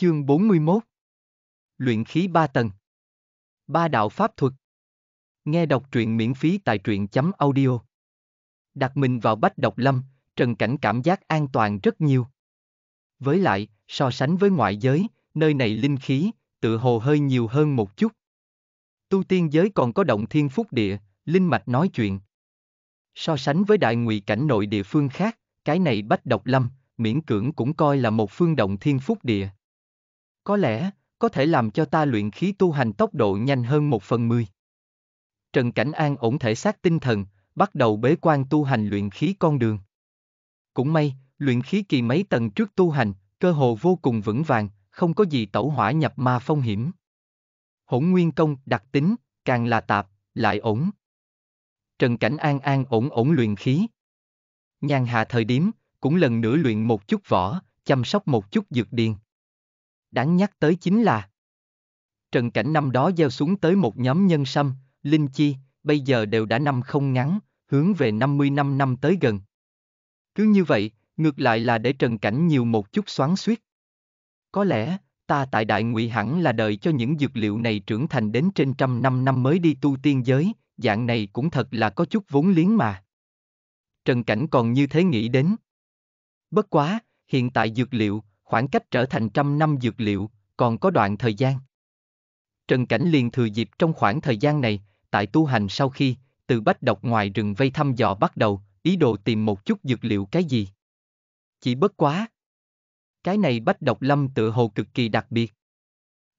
Chương 41 Luyện khí ba tầng Ba đạo pháp thuật Nghe đọc truyện miễn phí tại truyện.audio Chấm Đặt mình vào bách độc lâm, trần cảnh cảm giác an toàn rất nhiều. Với lại, so sánh với ngoại giới, nơi này linh khí, tự hồ hơi nhiều hơn một chút. Tu tiên giới còn có động thiên phúc địa, linh mạch nói chuyện. So sánh với đại ngụy cảnh nội địa phương khác, cái này bách độc lâm, miễn cưỡng cũng coi là một phương động thiên phúc địa có lẽ, có thể làm cho ta luyện khí tu hành tốc độ nhanh hơn một phần mười. Trần Cảnh An ổn thể xác tinh thần, bắt đầu bế quan tu hành luyện khí con đường. Cũng may, luyện khí kỳ mấy tầng trước tu hành, cơ hồ vô cùng vững vàng, không có gì tẩu hỏa nhập ma phong hiểm. Hỗn nguyên công đặc tính, càng là tạp, lại ổn. Trần Cảnh An an ổn ổn luyện khí. Nhàn hạ thời điểm, cũng lần nữa luyện một chút võ, chăm sóc một chút dược điền. Đáng nhắc tới chính là Trần Cảnh năm đó gieo xuống tới một nhóm nhân sâm, linh chi, bây giờ đều đã năm không ngắn, hướng về 50 năm năm tới gần. Cứ như vậy, ngược lại là để Trần Cảnh nhiều một chút xoắn suýt. Có lẽ, ta tại Đại Ngụy hẳn là đợi cho những dược liệu này trưởng thành đến trên trăm năm năm mới đi tu tiên giới, dạng này cũng thật là có chút vốn liếng mà. Trần Cảnh còn như thế nghĩ đến. Bất quá, hiện tại dược liệu, khoảng cách trở thành trăm năm dược liệu, còn có đoạn thời gian. Trần Cảnh liền thừa dịp trong khoảng thời gian này, tại tu hành sau khi, từ bách độc ngoài rừng vây thăm dò bắt đầu, ý đồ tìm một chút dược liệu cái gì. Chỉ bất quá. Cái này bách độc lâm tựa hồ cực kỳ đặc biệt.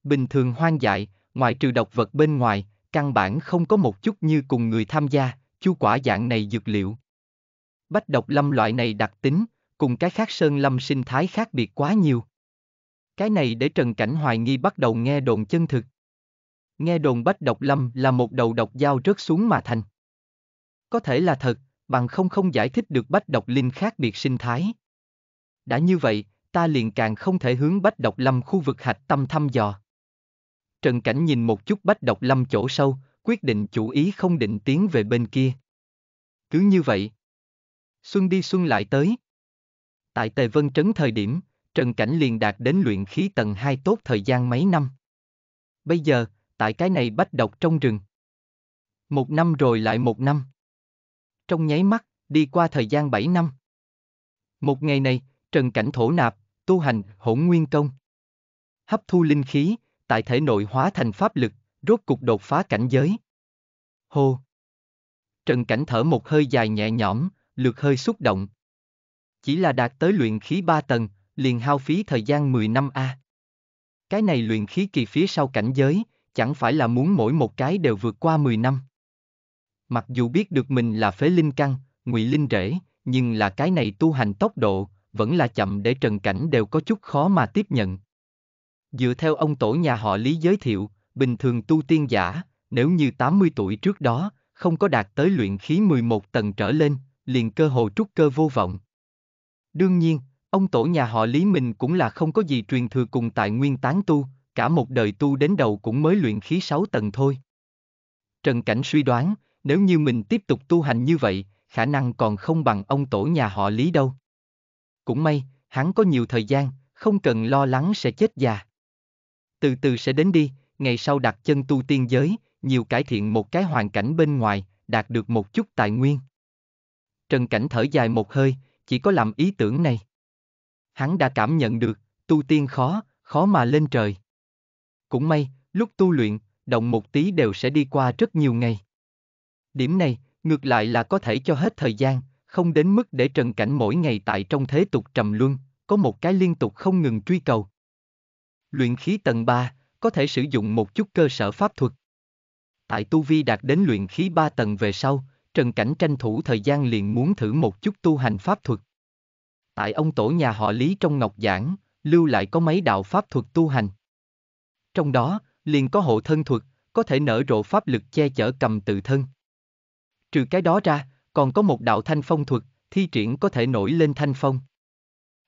Bình thường hoang dại, ngoài trừ độc vật bên ngoài, căn bản không có một chút như cùng người tham gia, chu quả dạng này dược liệu. Bách độc lâm loại này đặc tính, cùng cái khác sơn lâm sinh thái khác biệt quá nhiều. Cái này để Trần Cảnh hoài nghi bắt đầu nghe đồn chân thực. Nghe đồn bách độc lâm là một đầu độc dao rớt xuống mà thành. Có thể là thật, bằng không không giải thích được bách độc linh khác biệt sinh thái. Đã như vậy, ta liền càng không thể hướng bách độc lâm khu vực hạch tâm thăm dò. Trần Cảnh nhìn một chút bách độc lâm chỗ sâu, quyết định chủ ý không định tiến về bên kia. Cứ như vậy. Xuân đi xuân lại tới. Tại Tề Vân Trấn thời điểm, Trần Cảnh liền đạt đến luyện khí tầng 2 tốt thời gian mấy năm. Bây giờ, tại cái này bách độc trong rừng. Một năm rồi lại một năm. Trong nháy mắt, đi qua thời gian 7 năm. Một ngày này, Trần Cảnh thổ nạp, tu hành, hỗn nguyên công. Hấp thu linh khí, tại thể nội hóa thành pháp lực, rốt cục đột phá cảnh giới. Hô! Trần Cảnh thở một hơi dài nhẹ nhõm, lượt hơi xúc động, chỉ là đạt tới luyện khí ba tầng, liền hao phí thời gian 10 năm a. À. Cái này luyện khí kỳ phía sau cảnh giới, chẳng phải là muốn mỗi một cái đều vượt qua 10 năm. Mặc dù biết được mình là phế linh căn, ngụy linh rễ, nhưng là cái này tu hành tốc độ, vẫn là chậm để trần cảnh đều có chút khó mà tiếp nhận. Dựa theo ông tổ nhà họ Lý giới thiệu, bình thường tu tiên giả, nếu như 80 tuổi trước đó, không có đạt tới luyện khí 11 tầng trở lên, liền cơ hồ trúc cơ vô vọng, Đương nhiên, ông tổ nhà họ Lý mình cũng là không có gì truyền thừa cùng tại nguyên tán tu, cả một đời tu đến đầu cũng mới luyện khí sáu tầng thôi. Trần Cảnh suy đoán, nếu như mình tiếp tục tu hành như vậy, khả năng còn không bằng ông tổ nhà họ Lý đâu. Cũng may, hắn có nhiều thời gian, không cần lo lắng sẽ chết già. Từ từ sẽ đến đi, ngày sau đặt chân tu tiên giới, nhiều cải thiện một cái hoàn cảnh bên ngoài, đạt được một chút tài nguyên. Trần Cảnh thở dài một hơi, chỉ có làm ý tưởng này. Hắn đã cảm nhận được, tu tiên khó, khó mà lên trời. Cũng may, lúc tu luyện, động một tí đều sẽ đi qua rất nhiều ngày. Điểm này, ngược lại là có thể cho hết thời gian, không đến mức để trần cảnh mỗi ngày tại trong thế tục trầm luân, có một cái liên tục không ngừng truy cầu. Luyện khí tầng 3, có thể sử dụng một chút cơ sở pháp thuật. Tại tu vi đạt đến luyện khí 3 tầng về sau, Trần Cảnh tranh thủ thời gian liền muốn thử một chút tu hành pháp thuật. Tại ông tổ nhà họ Lý trong Ngọc Giảng, lưu lại có mấy đạo pháp thuật tu hành. Trong đó, liền có hộ thân thuật, có thể nở rộ pháp lực che chở cầm tự thân. Trừ cái đó ra, còn có một đạo thanh phong thuật, thi triển có thể nổi lên thanh phong.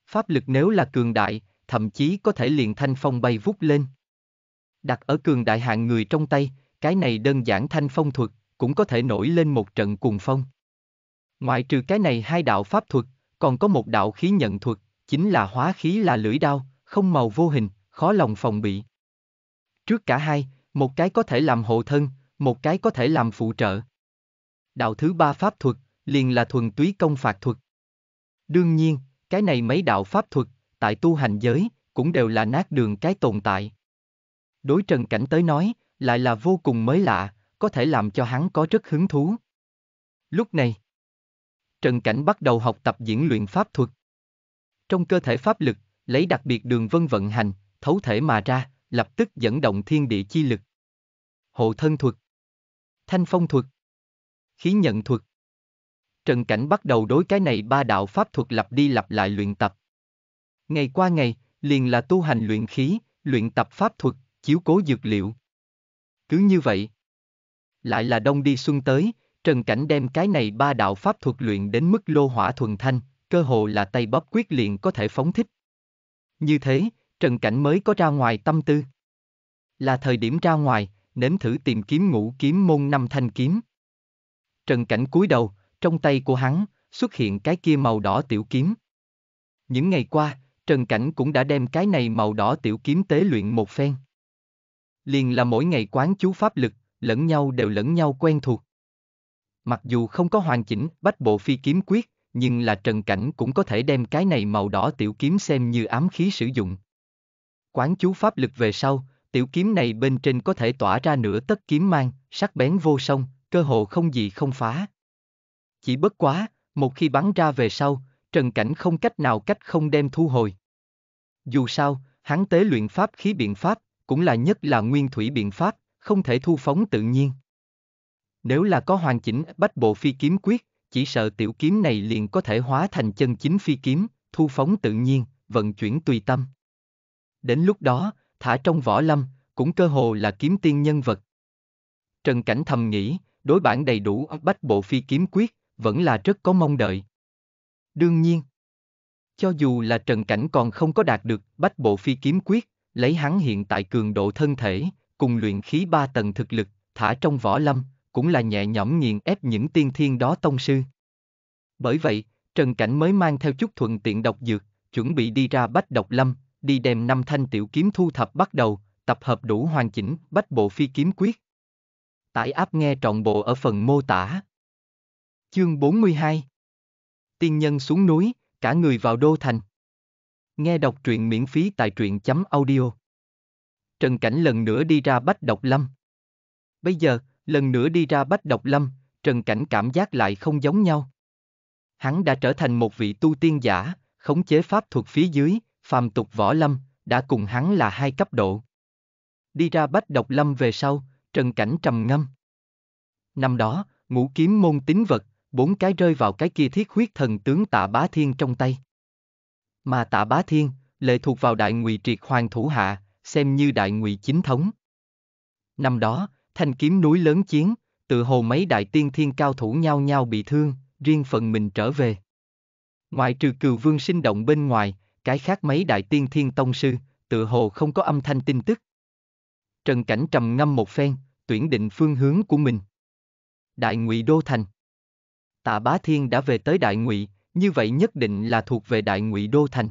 Pháp lực nếu là cường đại, thậm chí có thể liền thanh phong bay vút lên. Đặt ở cường đại hạng người trong tay, cái này đơn giản thanh phong thuật, cũng có thể nổi lên một trận cuồng phong. Ngoại trừ cái này hai đạo pháp thuật, còn có một đạo khí nhận thuật, chính là hóa khí là lưỡi đao, không màu vô hình, khó lòng phòng bị. Trước cả hai, một cái có thể làm hộ thân, một cái có thể làm phụ trợ. Đạo thứ ba pháp thuật, liền là thuần túy công phạt thuật. Đương nhiên, cái này mấy đạo pháp thuật, tại tu hành giới, cũng đều là nát đường cái tồn tại. Đối trần cảnh tới nói, lại là vô cùng mới lạ, có thể làm cho hắn có rất hứng thú. Lúc này, Trần Cảnh bắt đầu học tập diễn luyện pháp thuật. Trong cơ thể pháp lực, lấy đặc biệt đường vân vận hành, thấu thể mà ra, lập tức dẫn động thiên địa chi lực. Hộ thân thuật, thanh phong thuật, khí nhận thuật. Trần Cảnh bắt đầu đối cái này ba đạo pháp thuật lặp đi lặp lại luyện tập. Ngày qua ngày, liền là tu hành luyện khí, luyện tập pháp thuật, chiếu cố dược liệu. Cứ như vậy, lại là đông đi xuân tới, Trần Cảnh đem cái này ba đạo pháp thuật luyện đến mức lô hỏa thuần thanh, cơ hồ là tay bóp quyết liền có thể phóng thích. Như thế, Trần Cảnh mới có ra ngoài tâm tư. Là thời điểm ra ngoài, nếm thử tìm kiếm ngũ kiếm môn năm thanh kiếm. Trần Cảnh cúi đầu, trong tay của hắn, xuất hiện cái kia màu đỏ tiểu kiếm. Những ngày qua, Trần Cảnh cũng đã đem cái này màu đỏ tiểu kiếm tế luyện một phen. Liền là mỗi ngày quán chú pháp lực, lẫn nhau đều lẫn nhau quen thuộc. Mặc dù không có hoàn chỉnh bách bộ phi kiếm quyết, nhưng là trần cảnh cũng có thể đem cái này màu đỏ tiểu kiếm xem như ám khí sử dụng. Quán chú pháp lực về sau, tiểu kiếm này bên trên có thể tỏa ra nửa tất kiếm mang, sắc bén vô song, cơ hồ không gì không phá. Chỉ bất quá, một khi bắn ra về sau, trần cảnh không cách nào cách không đem thu hồi. Dù sao, hắn tế luyện pháp khí biện pháp, cũng là nhất là nguyên thủy biện pháp, không thể thu phóng tự nhiên. Nếu là có hoàn chỉnh bách bộ phi kiếm quyết, chỉ sợ tiểu kiếm này liền có thể hóa thành chân chính phi kiếm, thu phóng tự nhiên, vận chuyển tùy tâm. Đến lúc đó, thả trong võ lâm, cũng cơ hồ là kiếm tiên nhân vật. Trần Cảnh thầm nghĩ, đối bản đầy đủ bách bộ phi kiếm quyết, vẫn là rất có mong đợi. Đương nhiên, cho dù là Trần Cảnh còn không có đạt được bách bộ phi kiếm quyết, lấy hắn hiện tại cường độ thân thể, cùng luyện khí ba tầng thực lực, thả trong võ lâm, cũng là nhẹ nhõm nghiền ép những tiên thiên đó tông sư. Bởi vậy, Trần Cảnh mới mang theo chút thuận tiện độc dược, chuẩn bị đi ra bách độc lâm, đi đem năm thanh tiểu kiếm thu thập bắt đầu, tập hợp đủ hoàn chỉnh bách bộ phi kiếm quyết. Tải áp nghe trọn bộ ở phần mô tả. Chương 42 Tiên nhân xuống núi, cả người vào đô thành. Nghe đọc truyện miễn phí tại truyện chấm audio. Trần Cảnh lần nữa đi ra Bách Độc Lâm. Bây giờ, lần nữa đi ra Bách Độc Lâm, Trần Cảnh cảm giác lại không giống nhau. Hắn đã trở thành một vị tu tiên giả, khống chế pháp thuật phía dưới, phàm tục võ lâm, đã cùng hắn là hai cấp độ. Đi ra Bách Độc Lâm về sau, Trần Cảnh trầm ngâm. Năm đó, ngũ kiếm môn tín vật, bốn cái rơi vào cái kia thiết huyết thần tướng tạ bá thiên trong tay. Mà tạ bá thiên, lệ thuộc vào đại ngụy triệt hoàng thủ hạ, xem như đại ngụy chính thống. Năm đó, thanh kiếm núi lớn chiến, tự hồ mấy đại tiên thiên cao thủ nhau nhau bị thương, riêng phần mình trở về. Ngoại trừ cừu vương sinh động bên ngoài, cái khác mấy đại tiên thiên tông sư, tự hồ không có âm thanh tin tức. Trần Cảnh trầm ngâm một phen, tuyển định phương hướng của mình. Đại Ngụy Đô Thành Tạ Bá Thiên đã về tới Đại Ngụy, như vậy nhất định là thuộc về Đại Ngụy Đô Thành.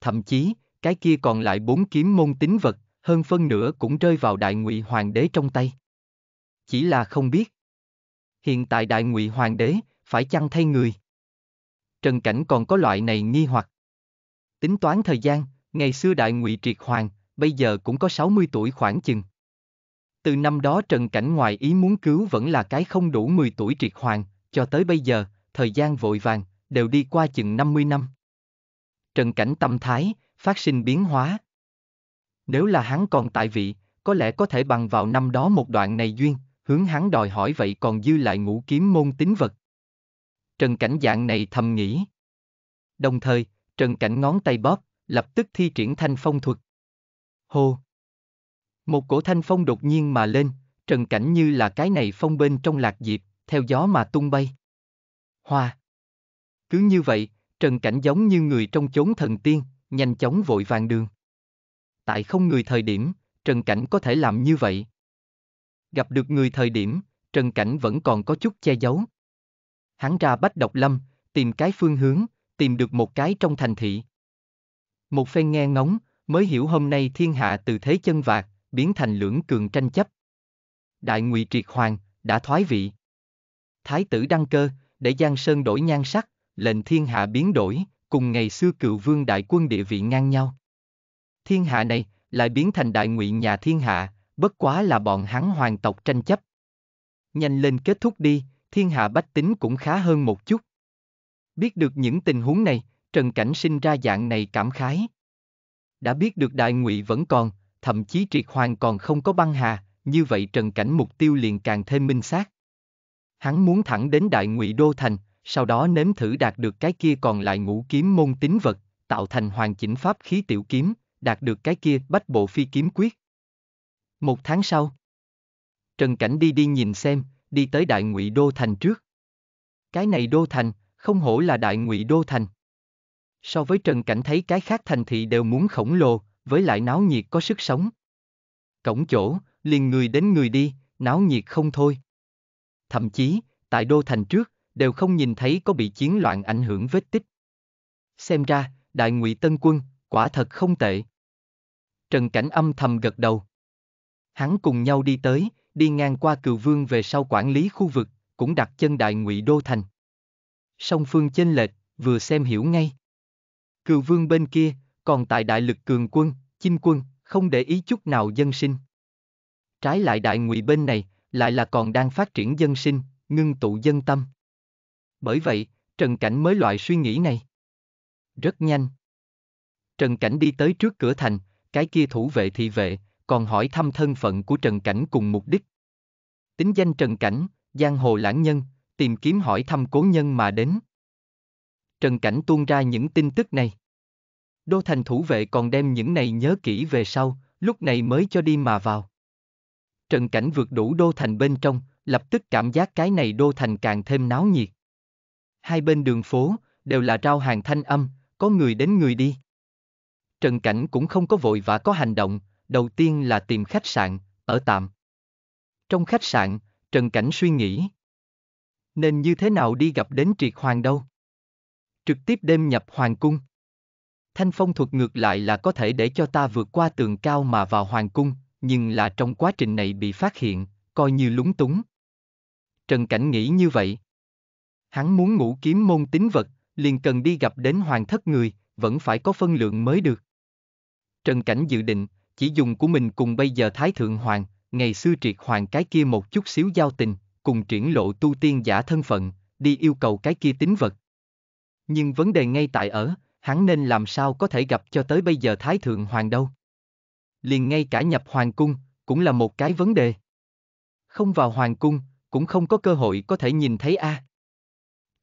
Thậm chí, cái kia còn lại bốn kiếm môn tính vật, hơn phân nửa cũng rơi vào đại ngụy hoàng đế trong tay. Chỉ là không biết. Hiện tại đại ngụy hoàng đế, phải chăng thay người? Trần Cảnh còn có loại này nghi hoặc. Tính toán thời gian, ngày xưa đại ngụy triệt hoàng, bây giờ cũng có 60 tuổi khoảng chừng. Từ năm đó Trần Cảnh ngoài ý muốn cứu vẫn là cái không đủ 10 tuổi triệt hoàng, cho tới bây giờ, thời gian vội vàng, đều đi qua chừng 50 năm. Trần Cảnh tâm thái, phát sinh biến hóa. Nếu là hắn còn tại vị, có lẽ có thể bằng vào năm đó một đoạn này duyên, hướng hắn đòi hỏi vậy còn dư lại ngũ kiếm môn tín vật. Trần Cảnh dạng này thầm nghĩ. Đồng thời, Trần Cảnh ngón tay bóp, lập tức thi triển thanh phong thuật. Hô! Một cổ thanh phong đột nhiên mà lên, Trần Cảnh như là cái này phong bên trong lạc diệp, theo gió mà tung bay. Hoa! Cứ như vậy, Trần Cảnh giống như người trong chốn thần tiên, nhanh chóng vội vàng đường. Tại không người thời điểm, Trần Cảnh có thể làm như vậy. Gặp được người thời điểm, Trần Cảnh vẫn còn có chút che giấu. Hắn ra bách độc lâm, tìm cái phương hướng, tìm được một cái trong thành thị. Một phen nghe ngóng, mới hiểu hôm nay thiên hạ từ thế chân vạc, biến thành lưỡng cường tranh chấp. Đại ngụy triệt hoàng, đã thoái vị. Thái tử đăng cơ, để Giang Sơn đổi nhan sắc, lệnh thiên hạ biến đổi, cùng ngày xưa cựu vương đại quân địa vị ngang nhau. Thiên hạ này lại biến thành đại ngụy nhà thiên hạ, bất quá là bọn hắn hoàng tộc tranh chấp. Nhanh lên kết thúc đi, thiên hạ bách tính cũng khá hơn một chút. Biết được những tình huống này, Trần Cảnh sinh ra dạng này cảm khái. Đã biết được đại ngụy vẫn còn, thậm chí triệt hoàng còn không có băng hà, như vậy Trần Cảnh mục tiêu liền càng thêm minh xác. Hắn muốn thẳng đến đại ngụy đô thành, sau đó nếm thử đạt được cái kia còn lại ngũ kiếm môn tín vật, tạo thành hoàn chỉnh pháp khí tiểu kiếm, đạt được cái kia bách bộ phi kiếm quyết. Một tháng sau, Trần Cảnh đi đi nhìn xem, đi tới Đại Ngụy Đô Thành trước. Cái này Đô Thành, không hổ là Đại Ngụy Đô Thành. So với Trần Cảnh thấy cái khác thành thị đều muốn khổng lồ, với lại náo nhiệt có sức sống. Cổng chỗ, liền người đến người đi, náo nhiệt không thôi. Thậm chí, tại Đô Thành trước, đều không nhìn thấy có bị chiến loạn ảnh hưởng vết tích. Xem ra, đại ngụy tân quân, quả thật không tệ. Trần Cảnh âm thầm gật đầu. Hắn cùng nhau đi tới, đi ngang qua cừu vương về sau quản lý khu vực, cũng đặt chân đại ngụy đô thành. Song phương chênh lệch, vừa xem hiểu ngay. Cừu vương bên kia, còn tại đại lực cường quân, chinh quân, không để ý chút nào dân sinh. Trái lại đại ngụy bên này, lại là còn đang phát triển dân sinh, ngưng tụ dân tâm. Bởi vậy, Trần Cảnh mới loại suy nghĩ này. Rất nhanh. Trần Cảnh đi tới trước cửa thành, cái kia thủ vệ thị vệ, còn hỏi thăm thân phận của Trần Cảnh cùng mục đích. Tính danh Trần Cảnh, giang hồ lãng nhân, tìm kiếm hỏi thăm cố nhân mà đến. Trần Cảnh tuôn ra những tin tức này. Đô thành thủ vệ còn đem những này nhớ kỹ về sau, lúc này mới cho đi mà vào. Trần Cảnh vượt đủ đô thành bên trong, lập tức cảm giác cái này đô thành càng thêm náo nhiệt hai bên đường phố, đều là trao hàng thanh âm, có người đến người đi. Trần Cảnh cũng không có vội và có hành động, đầu tiên là tìm khách sạn, ở tạm. Trong khách sạn, Trần Cảnh suy nghĩ. Nên như thế nào đi gặp đến triệt hoàng đâu? Trực tiếp đêm nhập hoàng cung. Thanh phong thuật ngược lại là có thể để cho ta vượt qua tường cao mà vào hoàng cung, nhưng là trong quá trình này bị phát hiện, coi như lúng túng. Trần Cảnh nghĩ như vậy, Hắn muốn ngủ kiếm môn tín vật, liền cần đi gặp đến hoàng thất người, vẫn phải có phân lượng mới được. Trần Cảnh dự định, chỉ dùng của mình cùng bây giờ Thái Thượng Hoàng, ngày xưa triệt hoàng cái kia một chút xíu giao tình, cùng triển lộ tu tiên giả thân phận, đi yêu cầu cái kia tín vật. Nhưng vấn đề ngay tại ở, hắn nên làm sao có thể gặp cho tới bây giờ Thái Thượng Hoàng đâu. Liền ngay cả nhập Hoàng Cung, cũng là một cái vấn đề. Không vào Hoàng Cung, cũng không có cơ hội có thể nhìn thấy a. À.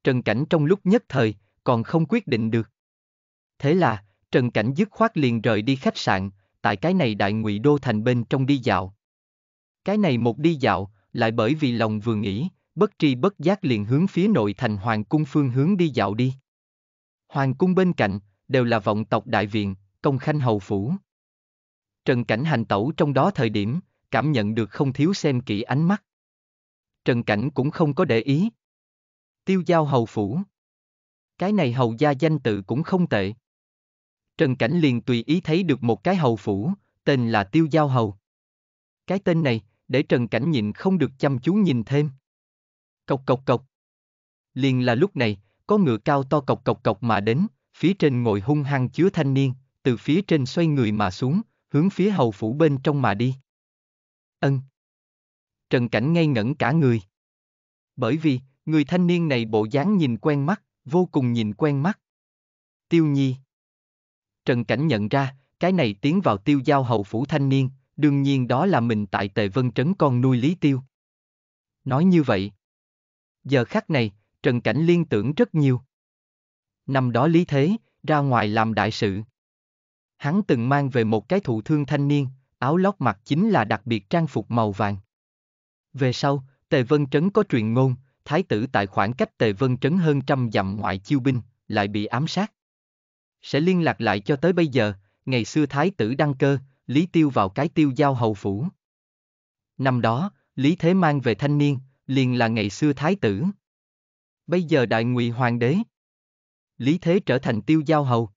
Trần Cảnh trong lúc nhất thời, còn không quyết định được. Thế là, Trần Cảnh dứt khoát liền rời đi khách sạn, tại cái này đại ngụy đô thành bên trong đi dạo. Cái này một đi dạo, lại bởi vì lòng vừa nghĩ, bất tri bất giác liền hướng phía nội thành hoàng cung phương hướng đi dạo đi. Hoàng cung bên cạnh, đều là vọng tộc đại viện, công khanh hầu phủ. Trần Cảnh hành tẩu trong đó thời điểm, cảm nhận được không thiếu xem kỹ ánh mắt. Trần Cảnh cũng không có để ý, Tiêu giao hầu phủ. Cái này hầu gia danh tự cũng không tệ. Trần Cảnh liền tùy ý thấy được một cái hầu phủ, tên là Tiêu Giao Hầu. Cái tên này, để Trần Cảnh nhịn không được chăm chú nhìn thêm. Cộc cộc cộc. Liền là lúc này, có ngựa cao to cộc cộc cộc mà đến, phía trên ngồi hung hăng chứa thanh niên, từ phía trên xoay người mà xuống, hướng phía hầu phủ bên trong mà đi. Ân. Trần Cảnh ngây ngẩn cả người. Bởi vì, Người thanh niên này bộ dáng nhìn quen mắt, vô cùng nhìn quen mắt. Tiêu Nhi. Trần Cảnh nhận ra, cái này tiến vào tiêu giao hậu phủ thanh niên, đương nhiên đó là mình tại Tề Vân Trấn con nuôi Lý Tiêu. Nói như vậy. Giờ khắc này, Trần Cảnh liên tưởng rất nhiều. Năm đó Lý Thế, ra ngoài làm đại sự. Hắn từng mang về một cái thụ thương thanh niên, áo lót mặc chính là đặc biệt trang phục màu vàng. Về sau, Tề Vân Trấn có truyền ngôn, thái tử tại khoảng cách Tề Vân Trấn hơn trăm dặm ngoại chiêu binh, lại bị ám sát. Sẽ liên lạc lại cho tới bây giờ, ngày xưa thái tử đăng cơ, Lý Tiêu vào cái tiêu giao hầu phủ. Năm đó, Lý Thế mang về thanh niên, liền là ngày xưa thái tử. Bây giờ đại ngụy hoàng đế. Lý Thế trở thành tiêu giao hầu.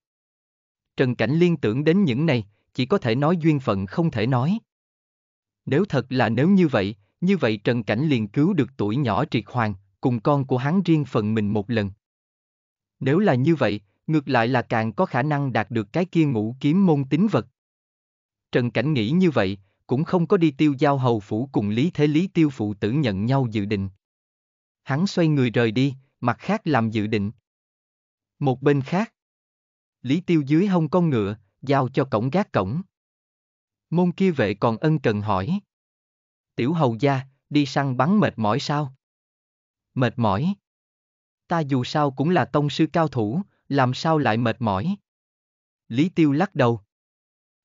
Trần Cảnh liên tưởng đến những này, chỉ có thể nói duyên phận không thể nói. Nếu thật là nếu như vậy, như vậy Trần Cảnh liền cứu được tuổi nhỏ triệt hoàng, cùng con của hắn riêng phần mình một lần. Nếu là như vậy, ngược lại là càng có khả năng đạt được cái kia ngũ kiếm môn tính vật. Trần Cảnh nghĩ như vậy, cũng không có đi tiêu giao hầu phủ cùng lý thế lý tiêu phụ tử nhận nhau dự định. Hắn xoay người rời đi, mặt khác làm dự định. Một bên khác, lý tiêu dưới hông con ngựa, giao cho cổng gác cổng. Môn kia vệ còn ân cần hỏi. Tiểu hầu gia, đi săn bắn mệt mỏi sao? mệt mỏi. Ta dù sao cũng là tông sư cao thủ, làm sao lại mệt mỏi? Lý Tiêu lắc đầu.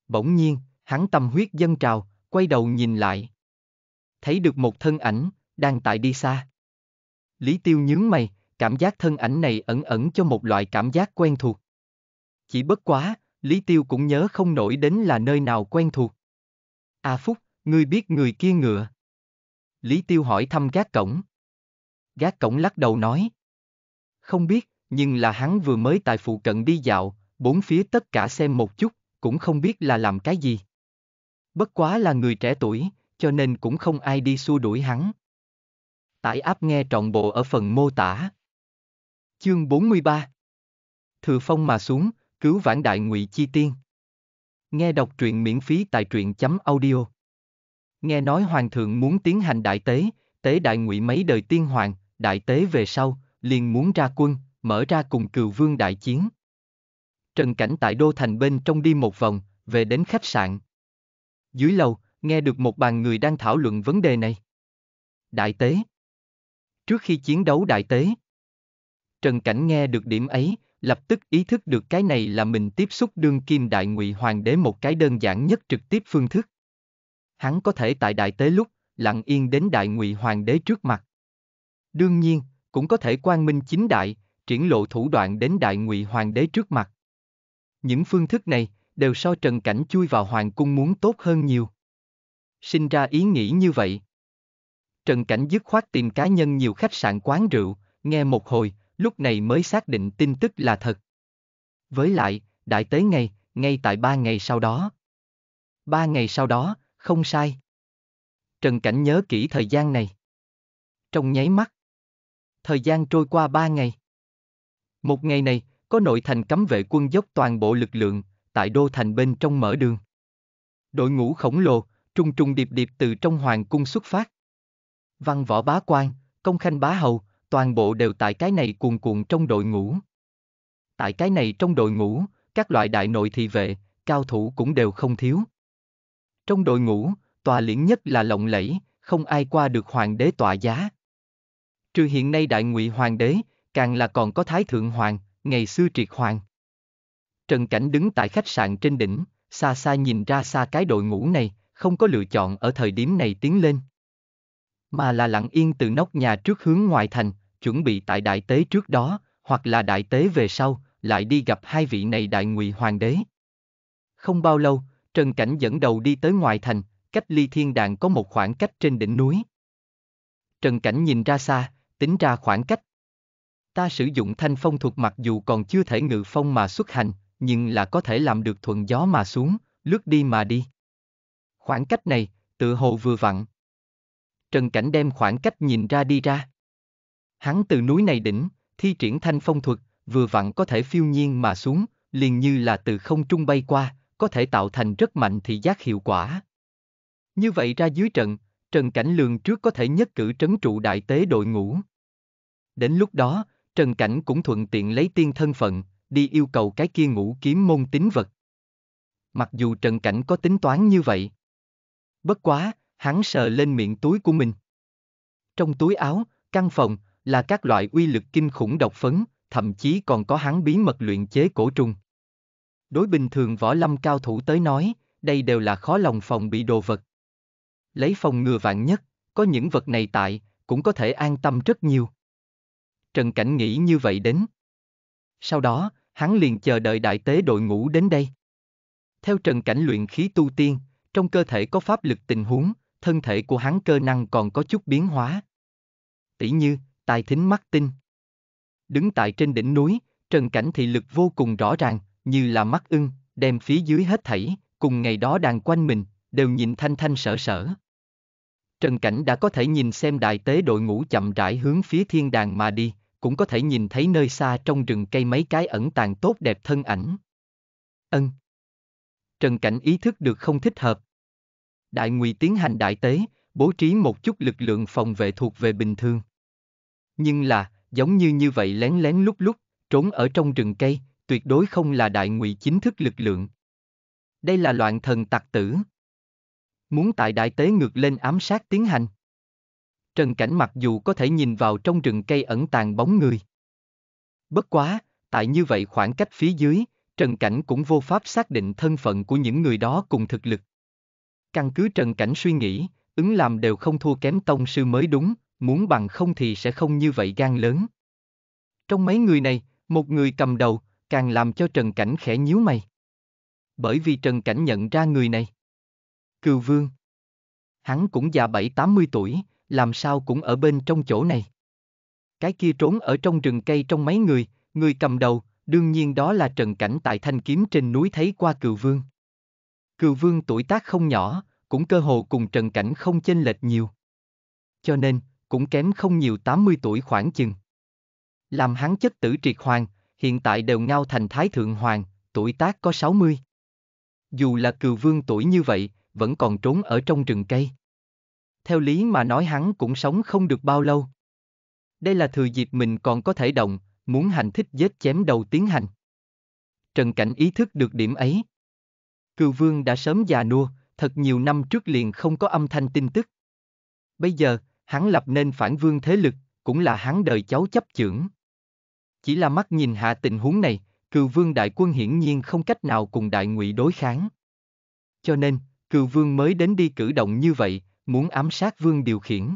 Bỗng nhiên, hắn tâm huyết dân trào, quay đầu nhìn lại. Thấy được một thân ảnh, đang tại đi xa. Lý Tiêu nhướng mày, cảm giác thân ảnh này ẩn ẩn cho một loại cảm giác quen thuộc. Chỉ bất quá, Lý Tiêu cũng nhớ không nổi đến là nơi nào quen thuộc. À Phúc, ngươi biết người kia ngựa. Lý Tiêu hỏi thăm gác cổng. Gác cổng lắc đầu nói. Không biết, nhưng là hắn vừa mới tại phụ cận đi dạo, bốn phía tất cả xem một chút, cũng không biết là làm cái gì. Bất quá là người trẻ tuổi, cho nên cũng không ai đi xua đuổi hắn. Tải áp nghe trọn bộ ở phần mô tả. Chương 43 Thừa phong mà xuống, cứu vãn đại ngụy chi tiên. Nghe đọc truyện miễn phí tại truyện chấm audio. Nghe nói hoàng thượng muốn tiến hành đại tế, tế đại ngụy mấy đời tiên hoàng, đại tế về sau, liền muốn ra quân, mở ra cùng cừu vương đại chiến. Trần Cảnh tại Đô Thành bên trong đi một vòng, về đến khách sạn. Dưới lầu, nghe được một bàn người đang thảo luận vấn đề này. Đại tế. Trước khi chiến đấu đại tế, Trần Cảnh nghe được điểm ấy, lập tức ý thức được cái này là mình tiếp xúc đương kim đại ngụy hoàng đế một cái đơn giản nhất trực tiếp phương thức. Hắn có thể tại đại tế lúc, lặng yên đến đại ngụy hoàng đế trước mặt. Đương nhiên, cũng có thể quang minh chính đại, triển lộ thủ đoạn đến đại ngụy hoàng đế trước mặt. Những phương thức này, đều so trần cảnh chui vào hoàng cung muốn tốt hơn nhiều. Sinh ra ý nghĩ như vậy. Trần cảnh dứt khoát tìm cá nhân nhiều khách sạn quán rượu, nghe một hồi, lúc này mới xác định tin tức là thật. Với lại, đại tế ngày, ngay tại ba ngày sau đó. Ba ngày sau đó, không sai. Trần Cảnh nhớ kỹ thời gian này. Trong nháy mắt, thời gian trôi qua ba ngày. Một ngày này, có nội thành cấm vệ quân dốc toàn bộ lực lượng, tại đô thành bên trong mở đường. Đội ngũ khổng lồ, trung trung điệp điệp từ trong hoàng cung xuất phát. Văn võ bá quan, công khanh bá hầu, toàn bộ đều tại cái này cuồn cuộn trong đội ngũ. Tại cái này trong đội ngũ, các loại đại nội thị vệ, cao thủ cũng đều không thiếu. Trong đội ngũ, tòa liễn nhất là lộng lẫy, không ai qua được hoàng đế tọa giá trừ hiện nay đại ngụy hoàng đế, càng là còn có thái thượng hoàng, ngày xưa triệt hoàng. Trần Cảnh đứng tại khách sạn trên đỉnh, xa xa nhìn ra xa cái đội ngũ này, không có lựa chọn ở thời điểm này tiến lên. Mà là lặng yên từ nóc nhà trước hướng ngoài thành, chuẩn bị tại đại tế trước đó, hoặc là đại tế về sau, lại đi gặp hai vị này đại ngụy hoàng đế. Không bao lâu, Trần Cảnh dẫn đầu đi tới ngoài thành, cách ly thiên đàng có một khoảng cách trên đỉnh núi. Trần Cảnh nhìn ra xa, tính ra khoảng cách. Ta sử dụng thanh phong thuật mặc dù còn chưa thể ngự phong mà xuất hành, nhưng là có thể làm được thuận gió mà xuống, lướt đi mà đi. Khoảng cách này, tự hồ vừa vặn. Trần Cảnh đem khoảng cách nhìn ra đi ra. Hắn từ núi này đỉnh, thi triển thanh phong thuật, vừa vặn có thể phiêu nhiên mà xuống, liền như là từ không trung bay qua, có thể tạo thành rất mạnh thị giác hiệu quả. Như vậy ra dưới trận, Trần Cảnh Lường trước có thể nhất cử trấn trụ đại tế đội ngũ. Đến lúc đó, Trần Cảnh cũng thuận tiện lấy tiên thân phận, đi yêu cầu cái kia ngũ kiếm môn tín vật. Mặc dù Trần Cảnh có tính toán như vậy. Bất quá, hắn sờ lên miệng túi của mình. Trong túi áo, căn phòng, là các loại uy lực kinh khủng độc phấn, thậm chí còn có hắn bí mật luyện chế cổ trùng. Đối bình thường võ lâm cao thủ tới nói, đây đều là khó lòng phòng bị đồ vật. Lấy phòng ngừa vạn nhất, có những vật này tại, cũng có thể an tâm rất nhiều. Trần Cảnh nghĩ như vậy đến. Sau đó, hắn liền chờ đợi đại tế đội ngũ đến đây. Theo Trần Cảnh luyện khí tu tiên, trong cơ thể có pháp lực tình huống, thân thể của hắn cơ năng còn có chút biến hóa. Tỷ như, tài thính mắt tinh. Đứng tại trên đỉnh núi, Trần Cảnh thị lực vô cùng rõ ràng, như là mắt ưng, đem phía dưới hết thảy, cùng ngày đó đàn quanh mình, đều nhìn thanh thanh sở sở. Trần Cảnh đã có thể nhìn xem đại tế đội ngũ chậm rãi hướng phía thiên đàng mà đi, cũng có thể nhìn thấy nơi xa trong rừng cây mấy cái ẩn tàng tốt đẹp thân ảnh. Ân. Trần Cảnh ý thức được không thích hợp. Đại Ngụy tiến hành đại tế, bố trí một chút lực lượng phòng vệ thuộc về bình thường. Nhưng là, giống như như vậy lén lén lúc lúc, trốn ở trong rừng cây, tuyệt đối không là đại ngụy chính thức lực lượng. Đây là loạn thần tặc tử. Muốn tại đại tế ngược lên ám sát tiến hành. Trần Cảnh mặc dù có thể nhìn vào trong rừng cây ẩn tàng bóng người. Bất quá, tại như vậy khoảng cách phía dưới, Trần Cảnh cũng vô pháp xác định thân phận của những người đó cùng thực lực. Căn cứ Trần Cảnh suy nghĩ, ứng làm đều không thua kém tông sư mới đúng, muốn bằng không thì sẽ không như vậy gan lớn. Trong mấy người này, một người cầm đầu, càng làm cho Trần Cảnh khẽ nhíu mày. Bởi vì Trần Cảnh nhận ra người này. Cừu Vương. Hắn cũng già bảy tám mươi tuổi, làm sao cũng ở bên trong chỗ này. Cái kia trốn ở trong rừng cây trong mấy người, người cầm đầu, đương nhiên đó là trần cảnh tại thanh kiếm trên núi thấy qua cựu vương. Cựu vương tuổi tác không nhỏ, cũng cơ hồ cùng trần cảnh không chênh lệch nhiều. Cho nên, cũng kém không nhiều 80 tuổi khoảng chừng. Làm hắn chất tử triệt hoàng, hiện tại đều ngao thành thái thượng hoàng, tuổi tác có 60. Dù là cừu vương tuổi như vậy, vẫn còn trốn ở trong rừng cây theo lý mà nói hắn cũng sống không được bao lâu. Đây là thừa dịp mình còn có thể động, muốn hành thích giết chém đầu tiến hành. Trần Cảnh ý thức được điểm ấy. Cừu vương đã sớm già nua, thật nhiều năm trước liền không có âm thanh tin tức. Bây giờ, hắn lập nên phản vương thế lực, cũng là hắn đời cháu chấp chưởng. Chỉ là mắt nhìn hạ tình huống này, cừu vương đại quân hiển nhiên không cách nào cùng đại ngụy đối kháng. Cho nên, cừu vương mới đến đi cử động như vậy, muốn ám sát vương điều khiển.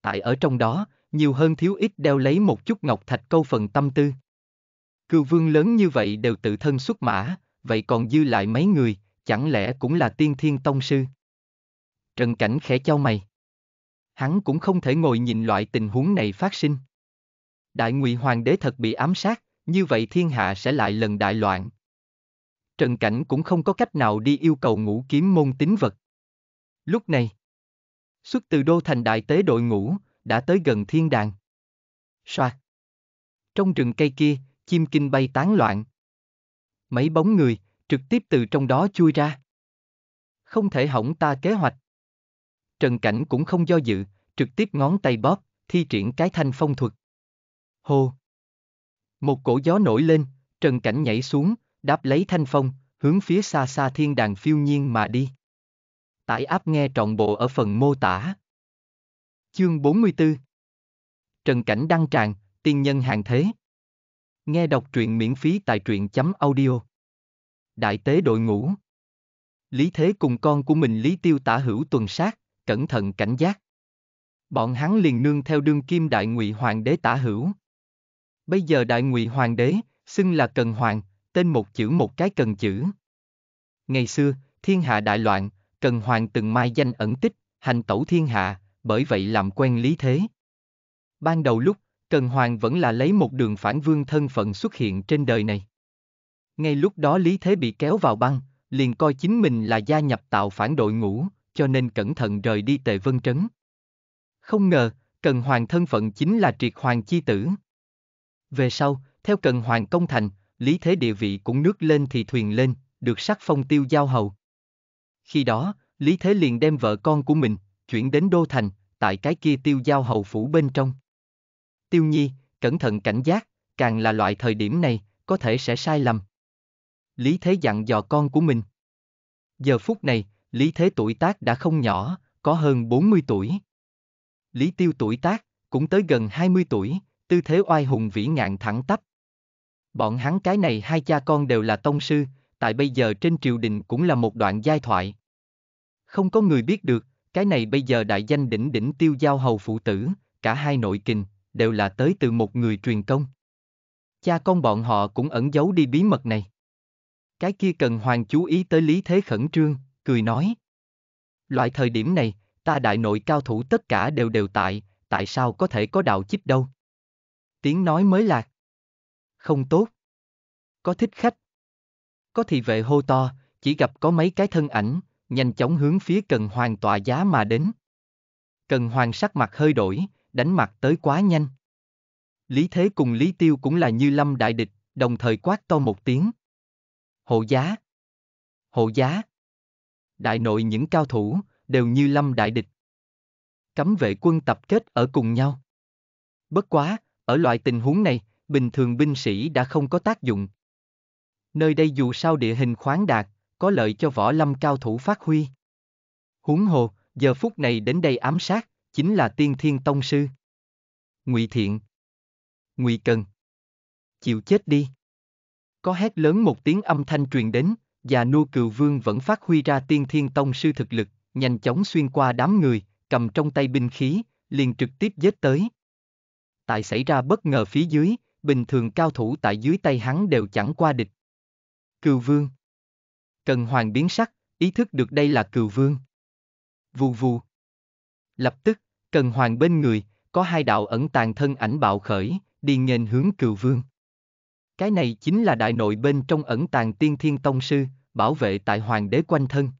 Tại ở trong đó, nhiều hơn thiếu ít đeo lấy một chút ngọc thạch câu phần tâm tư. Cựu vương lớn như vậy đều tự thân xuất mã, vậy còn dư lại mấy người, chẳng lẽ cũng là tiên thiên tông sư? Trần Cảnh khẽ trao mày. Hắn cũng không thể ngồi nhìn loại tình huống này phát sinh. Đại ngụy hoàng đế thật bị ám sát, như vậy thiên hạ sẽ lại lần đại loạn. Trần Cảnh cũng không có cách nào đi yêu cầu ngũ kiếm môn tín vật. Lúc này, xuất từ đô thành đại tế đội ngũ, đã tới gần thiên đàng. Soạt. Trong rừng cây kia, chim kinh bay tán loạn. Mấy bóng người, trực tiếp từ trong đó chui ra. Không thể hỏng ta kế hoạch. Trần Cảnh cũng không do dự, trực tiếp ngón tay bóp, thi triển cái thanh phong thuật. Hồ. Một cổ gió nổi lên, Trần Cảnh nhảy xuống, đáp lấy thanh phong, hướng phía xa xa thiên đàng phiêu nhiên mà đi. Tải app nghe trọn bộ ở phần mô tả. Chương 44 Trần Cảnh Đăng Tràng, Tiên Nhân Hàng Thế Nghe đọc truyện miễn phí tại truyện chấm audio Đại tế đội ngũ Lý Thế cùng con của mình Lý Tiêu tả hữu tuần sát, cẩn thận cảnh giác. Bọn hắn liền nương theo đương kim đại ngụy hoàng đế tả hữu. Bây giờ đại ngụy hoàng đế, xưng là cần hoàng, tên một chữ một cái cần chữ. Ngày xưa, thiên hạ đại loạn, Cần Hoàng từng mai danh ẩn tích, hành tẩu thiên hạ, bởi vậy làm quen lý thế. Ban đầu lúc, Cần Hoàng vẫn là lấy một đường phản vương thân phận xuất hiện trên đời này. Ngay lúc đó lý thế bị kéo vào băng, liền coi chính mình là gia nhập tạo phản đội ngũ, cho nên cẩn thận rời đi tề vân trấn. Không ngờ, Cần Hoàng thân phận chính là triệt hoàng chi tử. Về sau, theo Cần Hoàng công thành, lý thế địa vị cũng nước lên thì thuyền lên, được sắc phong tiêu giao hầu. Khi đó, Lý Thế liền đem vợ con của mình, chuyển đến Đô Thành, tại cái kia tiêu giao hầu phủ bên trong. Tiêu Nhi, cẩn thận cảnh giác, càng là loại thời điểm này, có thể sẽ sai lầm. Lý Thế dặn dò con của mình. Giờ phút này, Lý Thế tuổi tác đã không nhỏ, có hơn 40 tuổi. Lý Tiêu tuổi tác, cũng tới gần 20 tuổi, tư thế oai hùng vĩ ngạn thẳng tắp. Bọn hắn cái này hai cha con đều là tông sư, tại bây giờ trên triều đình cũng là một đoạn giai thoại, không có người biết được, cái này bây giờ đại danh đỉnh đỉnh tiêu giao hầu phụ tử, cả hai nội kình, đều là tới từ một người truyền công. Cha con bọn họ cũng ẩn giấu đi bí mật này. Cái kia cần hoàng chú ý tới lý thế khẩn trương, cười nói. Loại thời điểm này, ta đại nội cao thủ tất cả đều đều tại, tại sao có thể có đạo chích đâu? Tiếng nói mới lạc. Không tốt. Có thích khách. Có thị vệ hô to, chỉ gặp có mấy cái thân ảnh, nhanh chóng hướng phía Cần Hoàng tọa giá mà đến. Cần Hoàng sắc mặt hơi đổi, đánh mặt tới quá nhanh. Lý Thế cùng Lý Tiêu cũng là như lâm đại địch, đồng thời quát to một tiếng. Hộ giá! Hộ giá! Đại nội những cao thủ, đều như lâm đại địch. Cấm vệ quân tập kết ở cùng nhau. Bất quá, ở loại tình huống này, bình thường binh sĩ đã không có tác dụng. Nơi đây dù sao địa hình khoáng đạt, có lợi cho võ lâm cao thủ phát huy. Huống hồ, giờ phút này đến đây ám sát, chính là tiên thiên tông sư. Ngụy Thiện Ngụy Cần Chịu chết đi. Có hét lớn một tiếng âm thanh truyền đến, và nua cừu vương vẫn phát huy ra tiên thiên tông sư thực lực, nhanh chóng xuyên qua đám người, cầm trong tay binh khí, liền trực tiếp giết tới. Tại xảy ra bất ngờ phía dưới, bình thường cao thủ tại dưới tay hắn đều chẳng qua địch. Cừu vương Trần Hoàng biến sắc, ý thức được đây là cừu vương. Vù vù. Lập tức, Trần Hoàng bên người, có hai đạo ẩn tàng thân ảnh bạo khởi, đi nghênh hướng cừu vương. Cái này chính là đại nội bên trong ẩn tàng tiên thiên tông sư, bảo vệ tại hoàng đế quanh thân.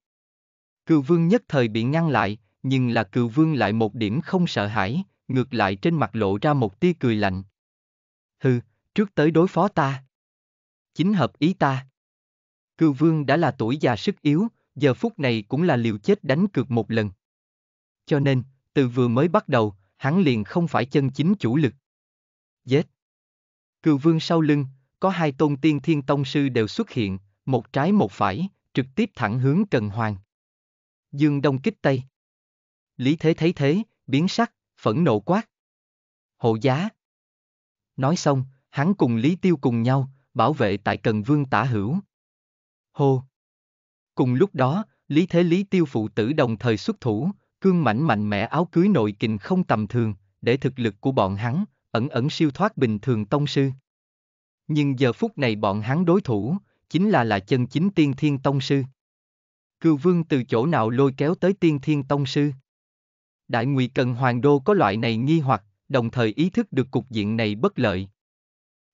Cừu vương nhất thời bị ngăn lại, nhưng là cừu vương lại một điểm không sợ hãi, ngược lại trên mặt lộ ra một tia cười lạnh. Hừ, trước tới đối phó ta. Chính hợp ý ta. Cư vương đã là tuổi già sức yếu, giờ phút này cũng là liều chết đánh cược một lần. Cho nên, từ vừa mới bắt đầu, hắn liền không phải chân chính chủ lực. Dết. Cư vương sau lưng, có hai tôn tiên thiên tông sư đều xuất hiện, một trái một phải, trực tiếp thẳng hướng Trần Hoàng. Dương Đông kích Tây. Lý Thế thấy thế, biến sắc, phẫn nộ quát. Hộ giá. Nói xong, hắn cùng Lý Tiêu cùng nhau, bảo vệ tại Cần Vương tả hữu, Hô! Cùng lúc đó, Lý Thế Lý Tiêu phụ tử đồng thời xuất thủ, cương mảnh mạnh mẽ áo cưới nội kình không tầm thường, để thực lực của bọn hắn, ẩn ẩn siêu thoát bình thường tông sư. Nhưng giờ phút này bọn hắn đối thủ, chính là là chân chính tiên thiên tông sư. Cư vương từ chỗ nào lôi kéo tới tiên thiên tông sư? Đại ngụy cần hoàng đô có loại này nghi hoặc, đồng thời ý thức được cục diện này bất lợi.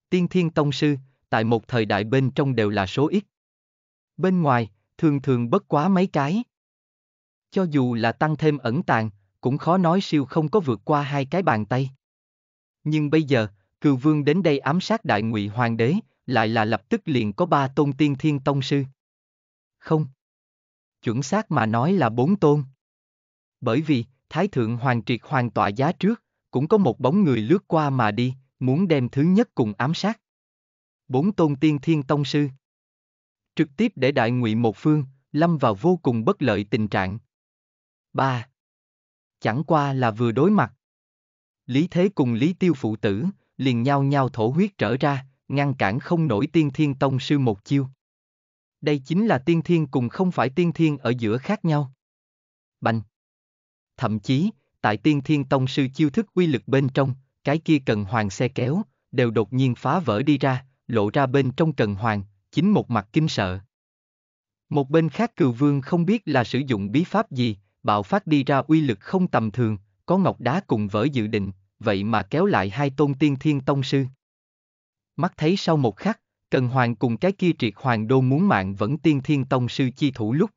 Tiên thiên tông sư, tại một thời đại bên trong đều là số ít. Bên ngoài, thường thường bất quá mấy cái. Cho dù là tăng thêm ẩn tàng, cũng khó nói siêu không có vượt qua hai cái bàn tay. Nhưng bây giờ, cừu vương đến đây ám sát đại ngụy hoàng đế, lại là lập tức liền có ba tôn tiên thiên tông sư. Không. Chuẩn xác mà nói là bốn tôn. Bởi vì, Thái Thượng Hoàng Triệt Hoàng tọa giá trước, cũng có một bóng người lướt qua mà đi, muốn đem thứ nhất cùng ám sát. Bốn tôn tiên thiên tông sư trực tiếp để đại ngụy một phương, lâm vào vô cùng bất lợi tình trạng. 3. Chẳng qua là vừa đối mặt. Lý Thế cùng Lý Tiêu phụ tử, liền nhau nhau thổ huyết trở ra, ngăn cản không nổi tiên thiên tông sư một chiêu. Đây chính là tiên thiên cùng không phải tiên thiên ở giữa khác nhau. Bành. Thậm chí, tại tiên thiên tông sư chiêu thức uy lực bên trong, cái kia cần hoàng xe kéo, đều đột nhiên phá vỡ đi ra, lộ ra bên trong cần hoàng, chính một mặt kinh sợ. Một bên khác cừu vương không biết là sử dụng bí pháp gì, bạo phát đi ra uy lực không tầm thường, có ngọc đá cùng vỡ dự định, vậy mà kéo lại hai tôn tiên thiên tông sư. Mắt thấy sau một khắc, Cần Hoàng cùng cái kia triệt hoàng đô muốn mạng vẫn tiên thiên tông sư chi thủ lúc.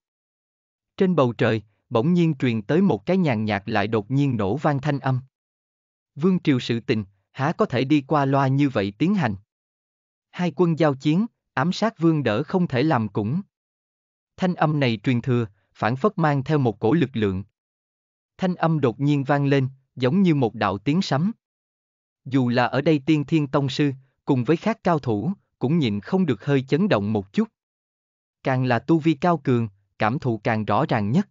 Trên bầu trời, bỗng nhiên truyền tới một cái nhàn nhạt lại đột nhiên nổ vang thanh âm. Vương triều sự tình, há có thể đi qua loa như vậy tiến hành. Hai quân giao chiến, ám sát vương đỡ không thể làm cũng. Thanh âm này truyền thừa, phản phất mang theo một cổ lực lượng. Thanh âm đột nhiên vang lên, giống như một đạo tiếng sấm. Dù là ở đây tiên thiên tông sư, cùng với khác cao thủ, cũng nhịn không được hơi chấn động một chút. Càng là tu vi cao cường, cảm thụ càng rõ ràng nhất.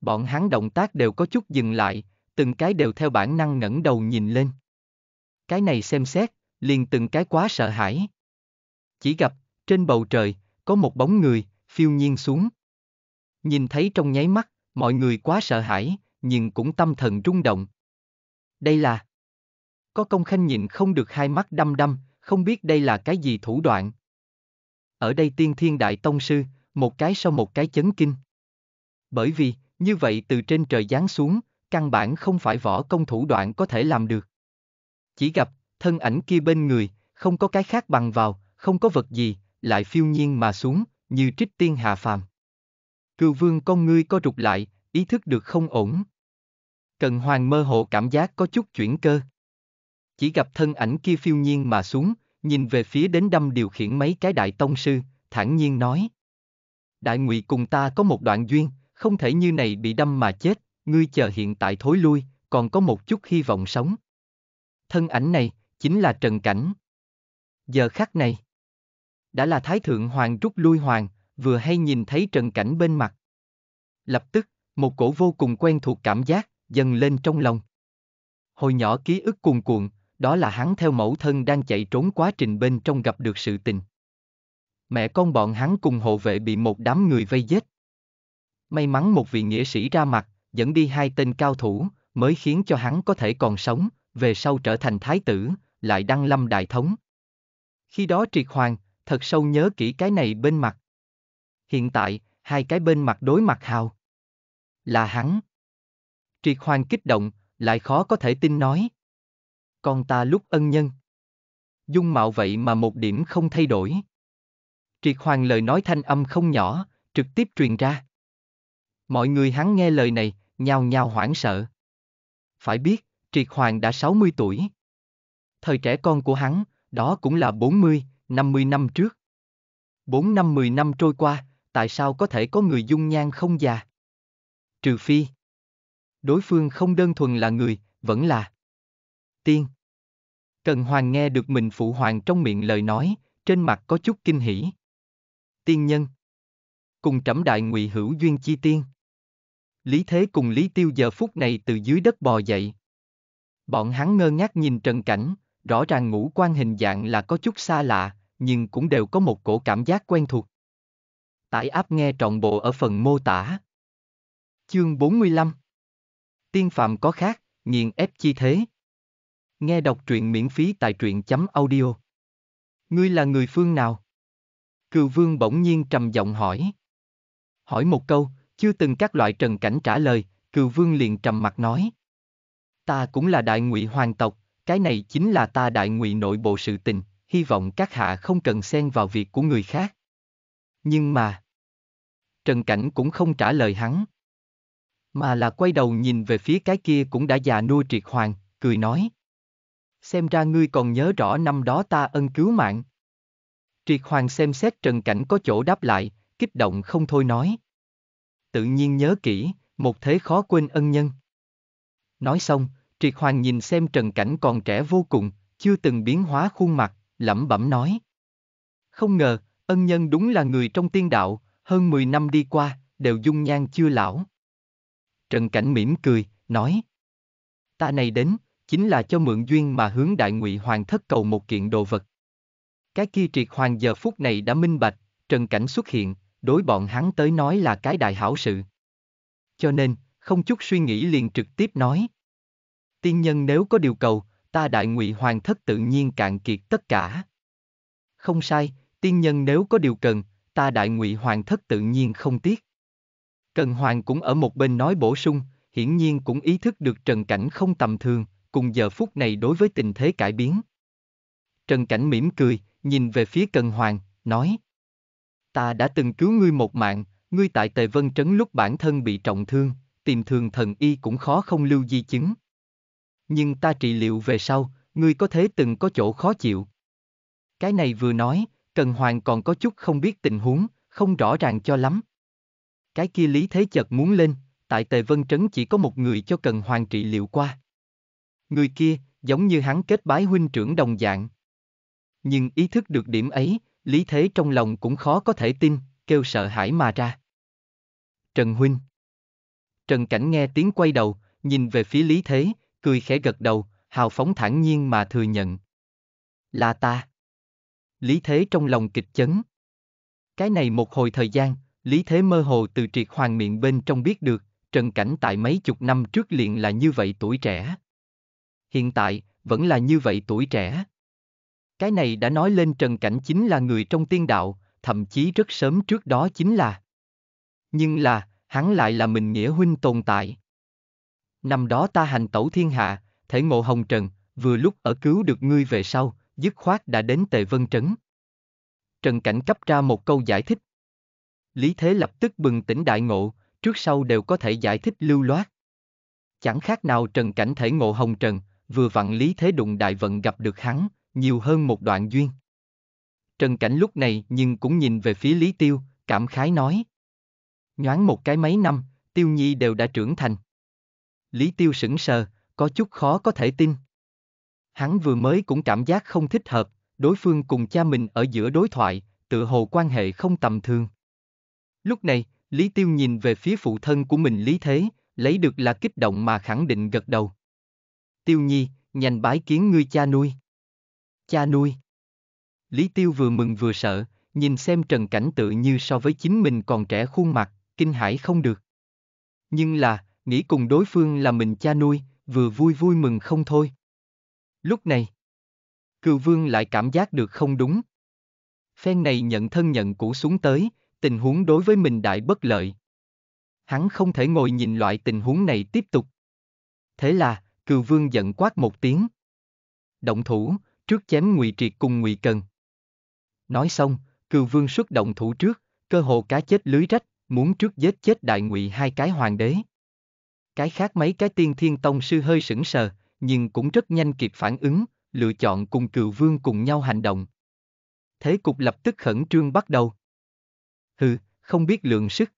Bọn hắn động tác đều có chút dừng lại, từng cái đều theo bản năng ngẩng đầu nhìn lên. Cái này xem xét, liền từng cái quá sợ hãi chỉ gặp, trên bầu trời, có một bóng người, phiêu nhiên xuống. Nhìn thấy trong nháy mắt, mọi người quá sợ hãi, nhưng cũng tâm thần rung động. Đây là... Có công khanh nhìn không được hai mắt đăm đăm, không biết đây là cái gì thủ đoạn. Ở đây tiên thiên đại tông sư, một cái sau một cái chấn kinh. Bởi vì, như vậy từ trên trời giáng xuống, căn bản không phải võ công thủ đoạn có thể làm được. Chỉ gặp, thân ảnh kia bên người, không có cái khác bằng vào, không có vật gì, lại phiêu nhiên mà xuống, như trích tiên hạ phàm. Cựu vương con ngươi co rụt lại, ý thức được không ổn. cần hoàng mơ hồ cảm giác có chút chuyển cơ. Chỉ gặp thân ảnh kia phiêu nhiên mà xuống, nhìn về phía đến đâm điều khiển mấy cái đại tông sư, thản nhiên nói. Đại ngụy cùng ta có một đoạn duyên, không thể như này bị đâm mà chết, ngươi chờ hiện tại thối lui, còn có một chút hy vọng sống. Thân ảnh này, chính là Trần Cảnh. Giờ khắc này, đã là Thái Thượng Hoàng rút lui Hoàng, vừa hay nhìn thấy trần cảnh bên mặt. Lập tức, một cổ vô cùng quen thuộc cảm giác, dần lên trong lòng. Hồi nhỏ ký ức cuồn cuộn, đó là hắn theo mẫu thân đang chạy trốn quá trình bên trong gặp được sự tình. Mẹ con bọn hắn cùng hộ vệ bị một đám người vây giết. May mắn một vị nghĩa sĩ ra mặt, dẫn đi hai tên cao thủ, mới khiến cho hắn có thể còn sống, về sau trở thành thái tử, lại đăng lâm đại thống. Khi đó triệt hoàng, thật sâu nhớ kỹ cái này bên mặt. Hiện tại, hai cái bên mặt đối mặt hào. Là hắn. Triệt hoàng kích động, lại khó có thể tin nói. Con ta lúc ân nhân. Dung mạo vậy mà một điểm không thay đổi. Triệt hoàng lời nói thanh âm không nhỏ, trực tiếp truyền ra. Mọi người hắn nghe lời này, nhao nhao hoảng sợ. Phải biết, Triệt Hoàng đã 60 tuổi. Thời trẻ con của hắn, đó cũng là 40, 50 năm trước. 4 năm 10 năm trôi qua, tại sao có thể có người dung nhan không già? Trừ phi. Đối phương không đơn thuần là người, vẫn là tiên. Cần Hoàng nghe được mình phụ hoàng trong miệng lời nói, trên mặt có chút kinh hỉ. Tiên nhân. Cùng trẫm đại ngụy hữu duyên chi tiên. Lý Thế cùng Lý Tiêu giờ phút này từ dưới đất bò dậy. Bọn hắn ngơ ngác nhìn trần cảnh, rõ ràng ngũ quan hình dạng là có chút xa lạ, nhưng cũng đều có một cổ cảm giác quen thuộc. Tải áp nghe trọn bộ ở phần mô tả. Chương 45 Tiên phạm có khác, nghiền ép chi thế. Nghe đọc truyện miễn phí tại truyện.audio. chấm Ngươi là người phương nào? Cừu vương bỗng nhiên trầm giọng hỏi. Hỏi một câu, chưa từng các loại trần cảnh trả lời, cừu vương liền trầm mặt nói. Ta cũng là đại ngụy hoàng tộc, cái này chính là ta đại ngụy nội bộ sự tình, hy vọng các hạ không cần xen vào việc của người khác. Nhưng mà... Trần Cảnh cũng không trả lời hắn. Mà là quay đầu nhìn về phía cái kia cũng đã già nuôi triệt hoàng, cười nói. Xem ra ngươi còn nhớ rõ năm đó ta ân cứu mạng. Triệt hoàng xem xét Trần Cảnh có chỗ đáp lại, kích động không thôi nói. Tự nhiên nhớ kỹ, một thế khó quên ân nhân. Nói xong, Triệt Hoàng nhìn xem Trần Cảnh còn trẻ vô cùng, chưa từng biến hóa khuôn mặt, lẩm bẩm nói. Không ngờ, ân nhân đúng là người trong tiên đạo, hơn 10 năm đi qua, đều dung nhan chưa lão. Trần Cảnh mỉm cười, nói. Ta này đến, chính là cho mượn duyên mà hướng đại ngụy hoàng thất cầu một kiện đồ vật. Cái kia triệt hoàng giờ phút này đã minh bạch, Trần Cảnh xuất hiện, đối bọn hắn tới nói là cái đại hảo sự. Cho nên, không chút suy nghĩ liền trực tiếp nói. Tiên nhân nếu có điều cầu, ta đại ngụy hoàng thất tự nhiên cạn kiệt tất cả. Không sai, tiên nhân nếu có điều cần, ta đại ngụy hoàng thất tự nhiên không tiếc. Cần Hoàng cũng ở một bên nói bổ sung, hiển nhiên cũng ý thức được Trần Cảnh không tầm thường, cùng giờ phút này đối với tình thế cải biến. Trần Cảnh mỉm cười, nhìn về phía Cần Hoàng, nói Ta đã từng cứu ngươi một mạng, ngươi tại Tề Vân Trấn lúc bản thân bị trọng thương, tìm thường thần y cũng khó không lưu di chứng nhưng ta trị liệu về sau, ngươi có thế từng có chỗ khó chịu. Cái này vừa nói, Cần Hoàng còn có chút không biết tình huống, không rõ ràng cho lắm. Cái kia lý thế chợt muốn lên, tại Tề Vân Trấn chỉ có một người cho Cần Hoàng trị liệu qua. Người kia, giống như hắn kết bái huynh trưởng đồng dạng. Nhưng ý thức được điểm ấy, lý thế trong lòng cũng khó có thể tin, kêu sợ hãi mà ra. Trần Huynh Trần Cảnh nghe tiếng quay đầu, nhìn về phía lý thế, cười khẽ gật đầu, hào phóng thản nhiên mà thừa nhận. Là ta. Lý Thế trong lòng kịch chấn. Cái này một hồi thời gian, Lý Thế mơ hồ từ triệt hoàng miệng bên trong biết được, Trần Cảnh tại mấy chục năm trước liền là như vậy tuổi trẻ. Hiện tại, vẫn là như vậy tuổi trẻ. Cái này đã nói lên Trần Cảnh chính là người trong tiên đạo, thậm chí rất sớm trước đó chính là. Nhưng là, hắn lại là mình nghĩa huynh tồn tại. Năm đó ta hành tẩu thiên hạ, thể ngộ hồng trần, vừa lúc ở cứu được ngươi về sau, dứt khoát đã đến Tề Vân Trấn. Trần Cảnh cấp ra một câu giải thích. Lý Thế lập tức bừng tỉnh đại ngộ, trước sau đều có thể giải thích lưu loát. Chẳng khác nào Trần Cảnh thể ngộ hồng trần, vừa vặn Lý Thế đụng đại vận gặp được hắn, nhiều hơn một đoạn duyên. Trần Cảnh lúc này nhưng cũng nhìn về phía Lý Tiêu, cảm khái nói. Nhoáng một cái mấy năm, Tiêu Nhi đều đã trưởng thành. Lý Tiêu sững sờ, có chút khó có thể tin. Hắn vừa mới cũng cảm giác không thích hợp, đối phương cùng cha mình ở giữa đối thoại, tựa hồ quan hệ không tầm thường. Lúc này, Lý Tiêu nhìn về phía phụ thân của mình Lý Thế, lấy được là kích động mà khẳng định gật đầu. Tiêu Nhi, nhanh bái kiến ngươi cha nuôi. Cha nuôi. Lý Tiêu vừa mừng vừa sợ, nhìn xem Trần Cảnh tự như so với chính mình còn trẻ khuôn mặt, kinh hãi không được. Nhưng là, nghĩ cùng đối phương là mình cha nuôi, vừa vui vui mừng không thôi. Lúc này, cựu vương lại cảm giác được không đúng. Phen này nhận thân nhận cũ xuống tới, tình huống đối với mình đại bất lợi. Hắn không thể ngồi nhìn loại tình huống này tiếp tục. Thế là, cựu vương giận quát một tiếng. Động thủ, trước chém ngụy triệt cùng ngụy cần. Nói xong, cựu vương xuất động thủ trước, cơ hồ cá chết lưới rách, muốn trước giết chết đại ngụy hai cái hoàng đế. Cái khác mấy cái tiên thiên tông sư hơi sững sờ, nhưng cũng rất nhanh kịp phản ứng, lựa chọn cùng cựu vương cùng nhau hành động. Thế cục lập tức khẩn trương bắt đầu. Hừ, không biết lượng sức.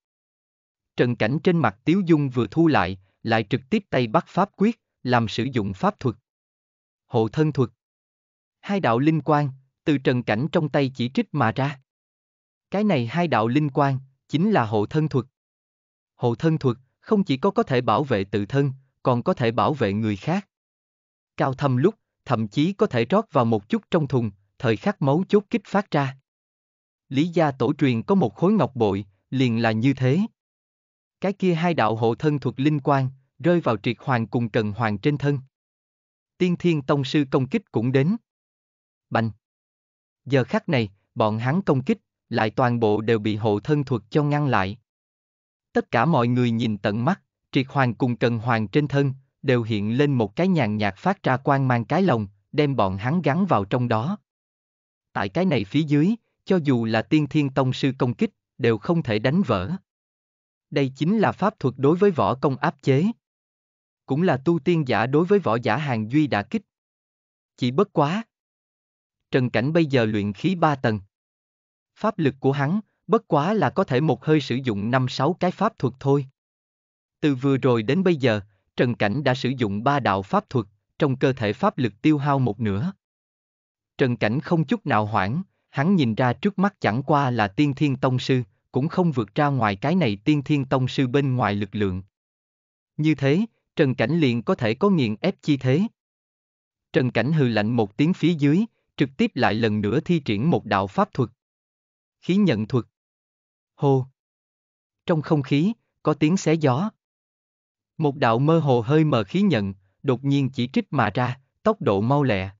Trần cảnh trên mặt Tiếu Dung vừa thu lại, lại trực tiếp tay bắt pháp quyết, làm sử dụng pháp thuật. Hộ thân thuật. Hai đạo linh quan, từ trần cảnh trong tay chỉ trích mà ra. Cái này hai đạo linh quan, chính là hộ thân thuật. Hộ thân thuật, không chỉ có có thể bảo vệ tự thân, còn có thể bảo vệ người khác. Cao thâm lúc, thậm chí có thể rót vào một chút trong thùng, thời khắc máu chốt kích phát ra. Lý gia tổ truyền có một khối ngọc bội, liền là như thế. Cái kia hai đạo hộ thân thuộc linh quan, rơi vào triệt hoàng cùng trần hoàng trên thân. Tiên thiên tông sư công kích cũng đến. Bành! Giờ khắc này, bọn hắn công kích, lại toàn bộ đều bị hộ thân thuộc cho ngăn lại. Tất cả mọi người nhìn tận mắt, triệt hoàng cùng cần hoàng trên thân, đều hiện lên một cái nhàn nhạt phát ra quang mang cái lồng, đem bọn hắn gắn vào trong đó. Tại cái này phía dưới, cho dù là tiên thiên tông sư công kích, đều không thể đánh vỡ. Đây chính là pháp thuật đối với võ công áp chế. Cũng là tu tiên giả đối với võ giả hàng duy đã kích. Chỉ bất quá. Trần Cảnh bây giờ luyện khí ba tầng. Pháp lực của hắn, Bất quá là có thể một hơi sử dụng 5-6 cái pháp thuật thôi. Từ vừa rồi đến bây giờ, Trần Cảnh đã sử dụng ba đạo pháp thuật, trong cơ thể pháp lực tiêu hao một nửa. Trần Cảnh không chút nào hoảng, hắn nhìn ra trước mắt chẳng qua là tiên thiên tông sư, cũng không vượt ra ngoài cái này tiên thiên tông sư bên ngoài lực lượng. Như thế, Trần Cảnh liền có thể có nghiện ép chi thế. Trần Cảnh hừ lạnh một tiếng phía dưới, trực tiếp lại lần nữa thi triển một đạo pháp thuật. Khí nhận thuật. Hô. Trong không khí, có tiếng xé gió. Một đạo mơ hồ hơi mờ khí nhận, đột nhiên chỉ trích mà ra, tốc độ mau lẹ.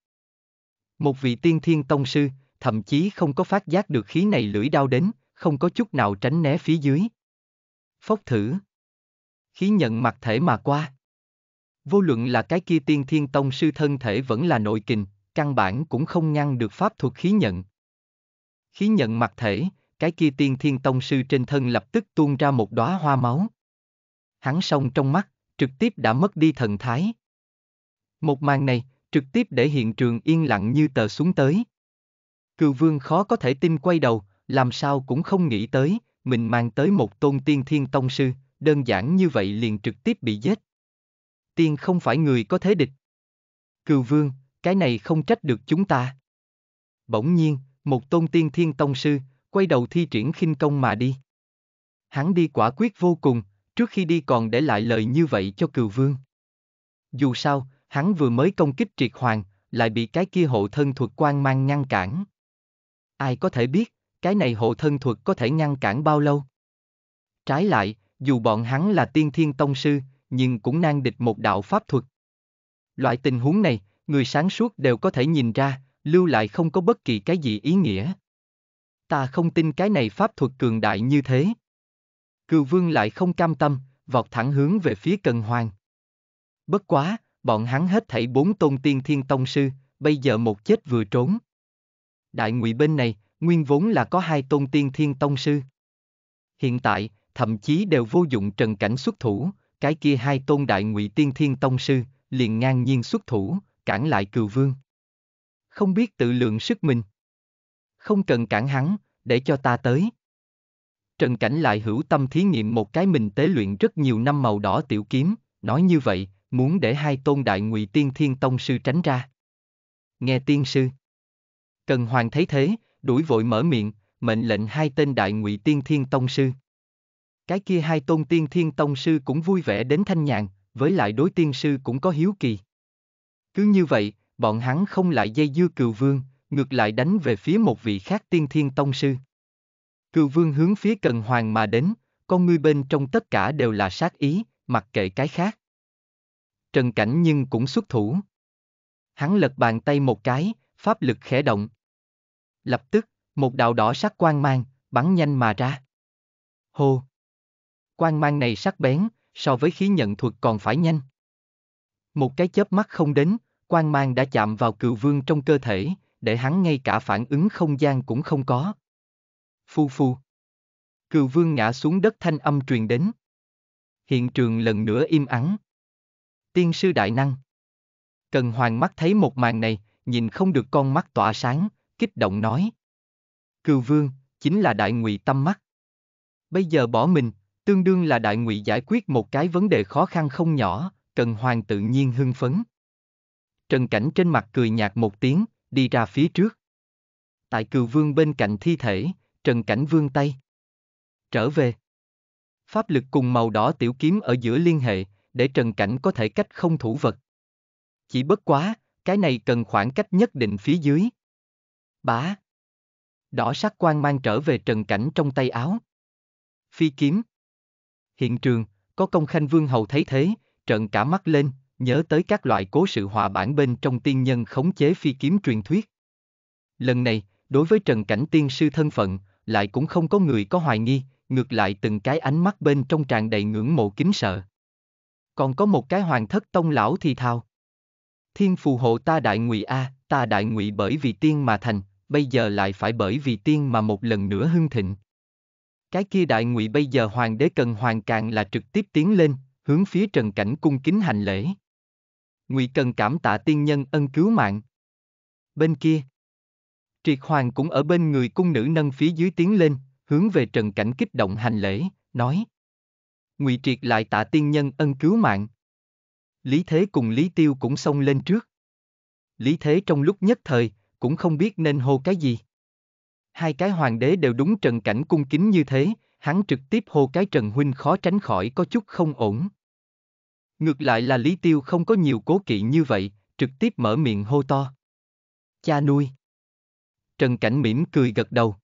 Một vị tiên thiên tông sư, thậm chí không có phát giác được khí này lưỡi đao đến, không có chút nào tránh né phía dưới. Phốc thử. Khí nhận mặt thể mà qua. Vô luận là cái kia tiên thiên tông sư thân thể vẫn là nội kình, căn bản cũng không ngăn được pháp thuật khí nhận. Khí nhận mặt thể, cái kia tiên thiên tông sư trên thân lập tức tuôn ra một đóa hoa máu. Hắn sông trong mắt, trực tiếp đã mất đi thần thái. Một màn này, trực tiếp để hiện trường yên lặng như tờ xuống tới. cựu vương khó có thể tin quay đầu, làm sao cũng không nghĩ tới, mình mang tới một tôn tiên thiên tông sư, đơn giản như vậy liền trực tiếp bị giết. Tiên không phải người có thế địch. cựu vương, cái này không trách được chúng ta. Bỗng nhiên, một tôn tiên thiên tông sư, quay đầu thi triển khinh công mà đi. Hắn đi quả quyết vô cùng, trước khi đi còn để lại lời như vậy cho cừu vương. Dù sao, hắn vừa mới công kích triệt hoàng, lại bị cái kia hộ thân thuật quan mang ngăn cản. Ai có thể biết, cái này hộ thân thuật có thể ngăn cản bao lâu? Trái lại, dù bọn hắn là tiên thiên tông sư, nhưng cũng nan địch một đạo pháp thuật. Loại tình huống này, người sáng suốt đều có thể nhìn ra, lưu lại không có bất kỳ cái gì ý nghĩa ta không tin cái này pháp thuật cường đại như thế. Cừu vương lại không cam tâm, vọt thẳng hướng về phía cần hoàng. Bất quá, bọn hắn hết thảy bốn tôn tiên thiên tông sư, bây giờ một chết vừa trốn. Đại ngụy bên này, nguyên vốn là có hai tôn tiên thiên tông sư. Hiện tại, thậm chí đều vô dụng trần cảnh xuất thủ, cái kia hai tôn đại ngụy tiên thiên tông sư, liền ngang nhiên xuất thủ, cản lại cừu vương. Không biết tự lượng sức mình không cần cản hắn, để cho ta tới. Trần Cảnh lại hữu tâm thí nghiệm một cái mình tế luyện rất nhiều năm màu đỏ tiểu kiếm, nói như vậy, muốn để hai tôn đại ngụy tiên thiên tông sư tránh ra. Nghe tiên sư. Cần hoàng thấy thế, đuổi vội mở miệng, mệnh lệnh hai tên đại ngụy tiên thiên tông sư. Cái kia hai tôn tiên thiên tông sư cũng vui vẻ đến thanh nhàn, với lại đối tiên sư cũng có hiếu kỳ. Cứ như vậy, bọn hắn không lại dây dưa cừu vương, ngược lại đánh về phía một vị khác tiên thiên tông sư. Cựu vương hướng phía cần hoàng mà đến, con ngươi bên trong tất cả đều là sát ý, mặc kệ cái khác. Trần Cảnh nhưng cũng xuất thủ. Hắn lật bàn tay một cái, pháp lực khẽ động. Lập tức, một đạo đỏ sắc quang mang, bắn nhanh mà ra. Hô! Quang mang này sắc bén, so với khí nhận thuật còn phải nhanh. Một cái chớp mắt không đến, quang mang đã chạm vào cựu vương trong cơ thể, để hắn ngay cả phản ứng không gian cũng không có. Phu phu. Cừu vương ngã xuống đất thanh âm truyền đến. Hiện trường lần nữa im ắng. Tiên sư đại năng. Cần hoàng mắt thấy một màn này, nhìn không được con mắt tỏa sáng, kích động nói. Cừu vương, chính là đại ngụy tâm mắt. Bây giờ bỏ mình, tương đương là đại ngụy giải quyết một cái vấn đề khó khăn không nhỏ, cần hoàng tự nhiên hưng phấn. Trần Cảnh trên mặt cười nhạt một tiếng, đi ra phía trước. Tại cừu vương bên cạnh thi thể, Trần Cảnh vương tay. Trở về. Pháp lực cùng màu đỏ tiểu kiếm ở giữa liên hệ, để Trần Cảnh có thể cách không thủ vật. Chỉ bất quá, cái này cần khoảng cách nhất định phía dưới. Bá. Đỏ sắc quang mang trở về Trần Cảnh trong tay áo. Phi kiếm. Hiện trường, có công khanh vương hầu thấy thế, trợn cả mắt lên, nhớ tới các loại cố sự hòa bản bên trong tiên nhân khống chế phi kiếm truyền thuyết. Lần này, đối với Trần Cảnh Tiên Sư thân phận, lại cũng không có người có hoài nghi, ngược lại từng cái ánh mắt bên trong tràn đầy ngưỡng mộ kính sợ. Còn có một cái hoàng thất tông lão thì thao. Thiên phù hộ ta đại ngụy A, ta đại ngụy bởi vì tiên mà thành, bây giờ lại phải bởi vì tiên mà một lần nữa hưng thịnh. Cái kia đại ngụy bây giờ hoàng đế cần hoàng càng là trực tiếp tiến lên, hướng phía trần cảnh cung kính hành lễ. Ngụy Cần cảm tạ tiên nhân ân cứu mạng. Bên kia, Triệt Hoàng cũng ở bên người cung nữ nâng phía dưới tiến lên, hướng về Trần Cảnh kích động hành lễ, nói. Ngụy Triệt lại tạ tiên nhân ân cứu mạng. Lý Thế cùng Lý Tiêu cũng xông lên trước. Lý Thế trong lúc nhất thời, cũng không biết nên hô cái gì. Hai cái hoàng đế đều đúng Trần Cảnh cung kính như thế, hắn trực tiếp hô cái Trần Huynh khó tránh khỏi có chút không ổn. Ngược lại là Lý Tiêu không có nhiều cố kỵ như vậy, trực tiếp mở miệng hô to. Cha nuôi. Trần Cảnh mỉm cười gật đầu.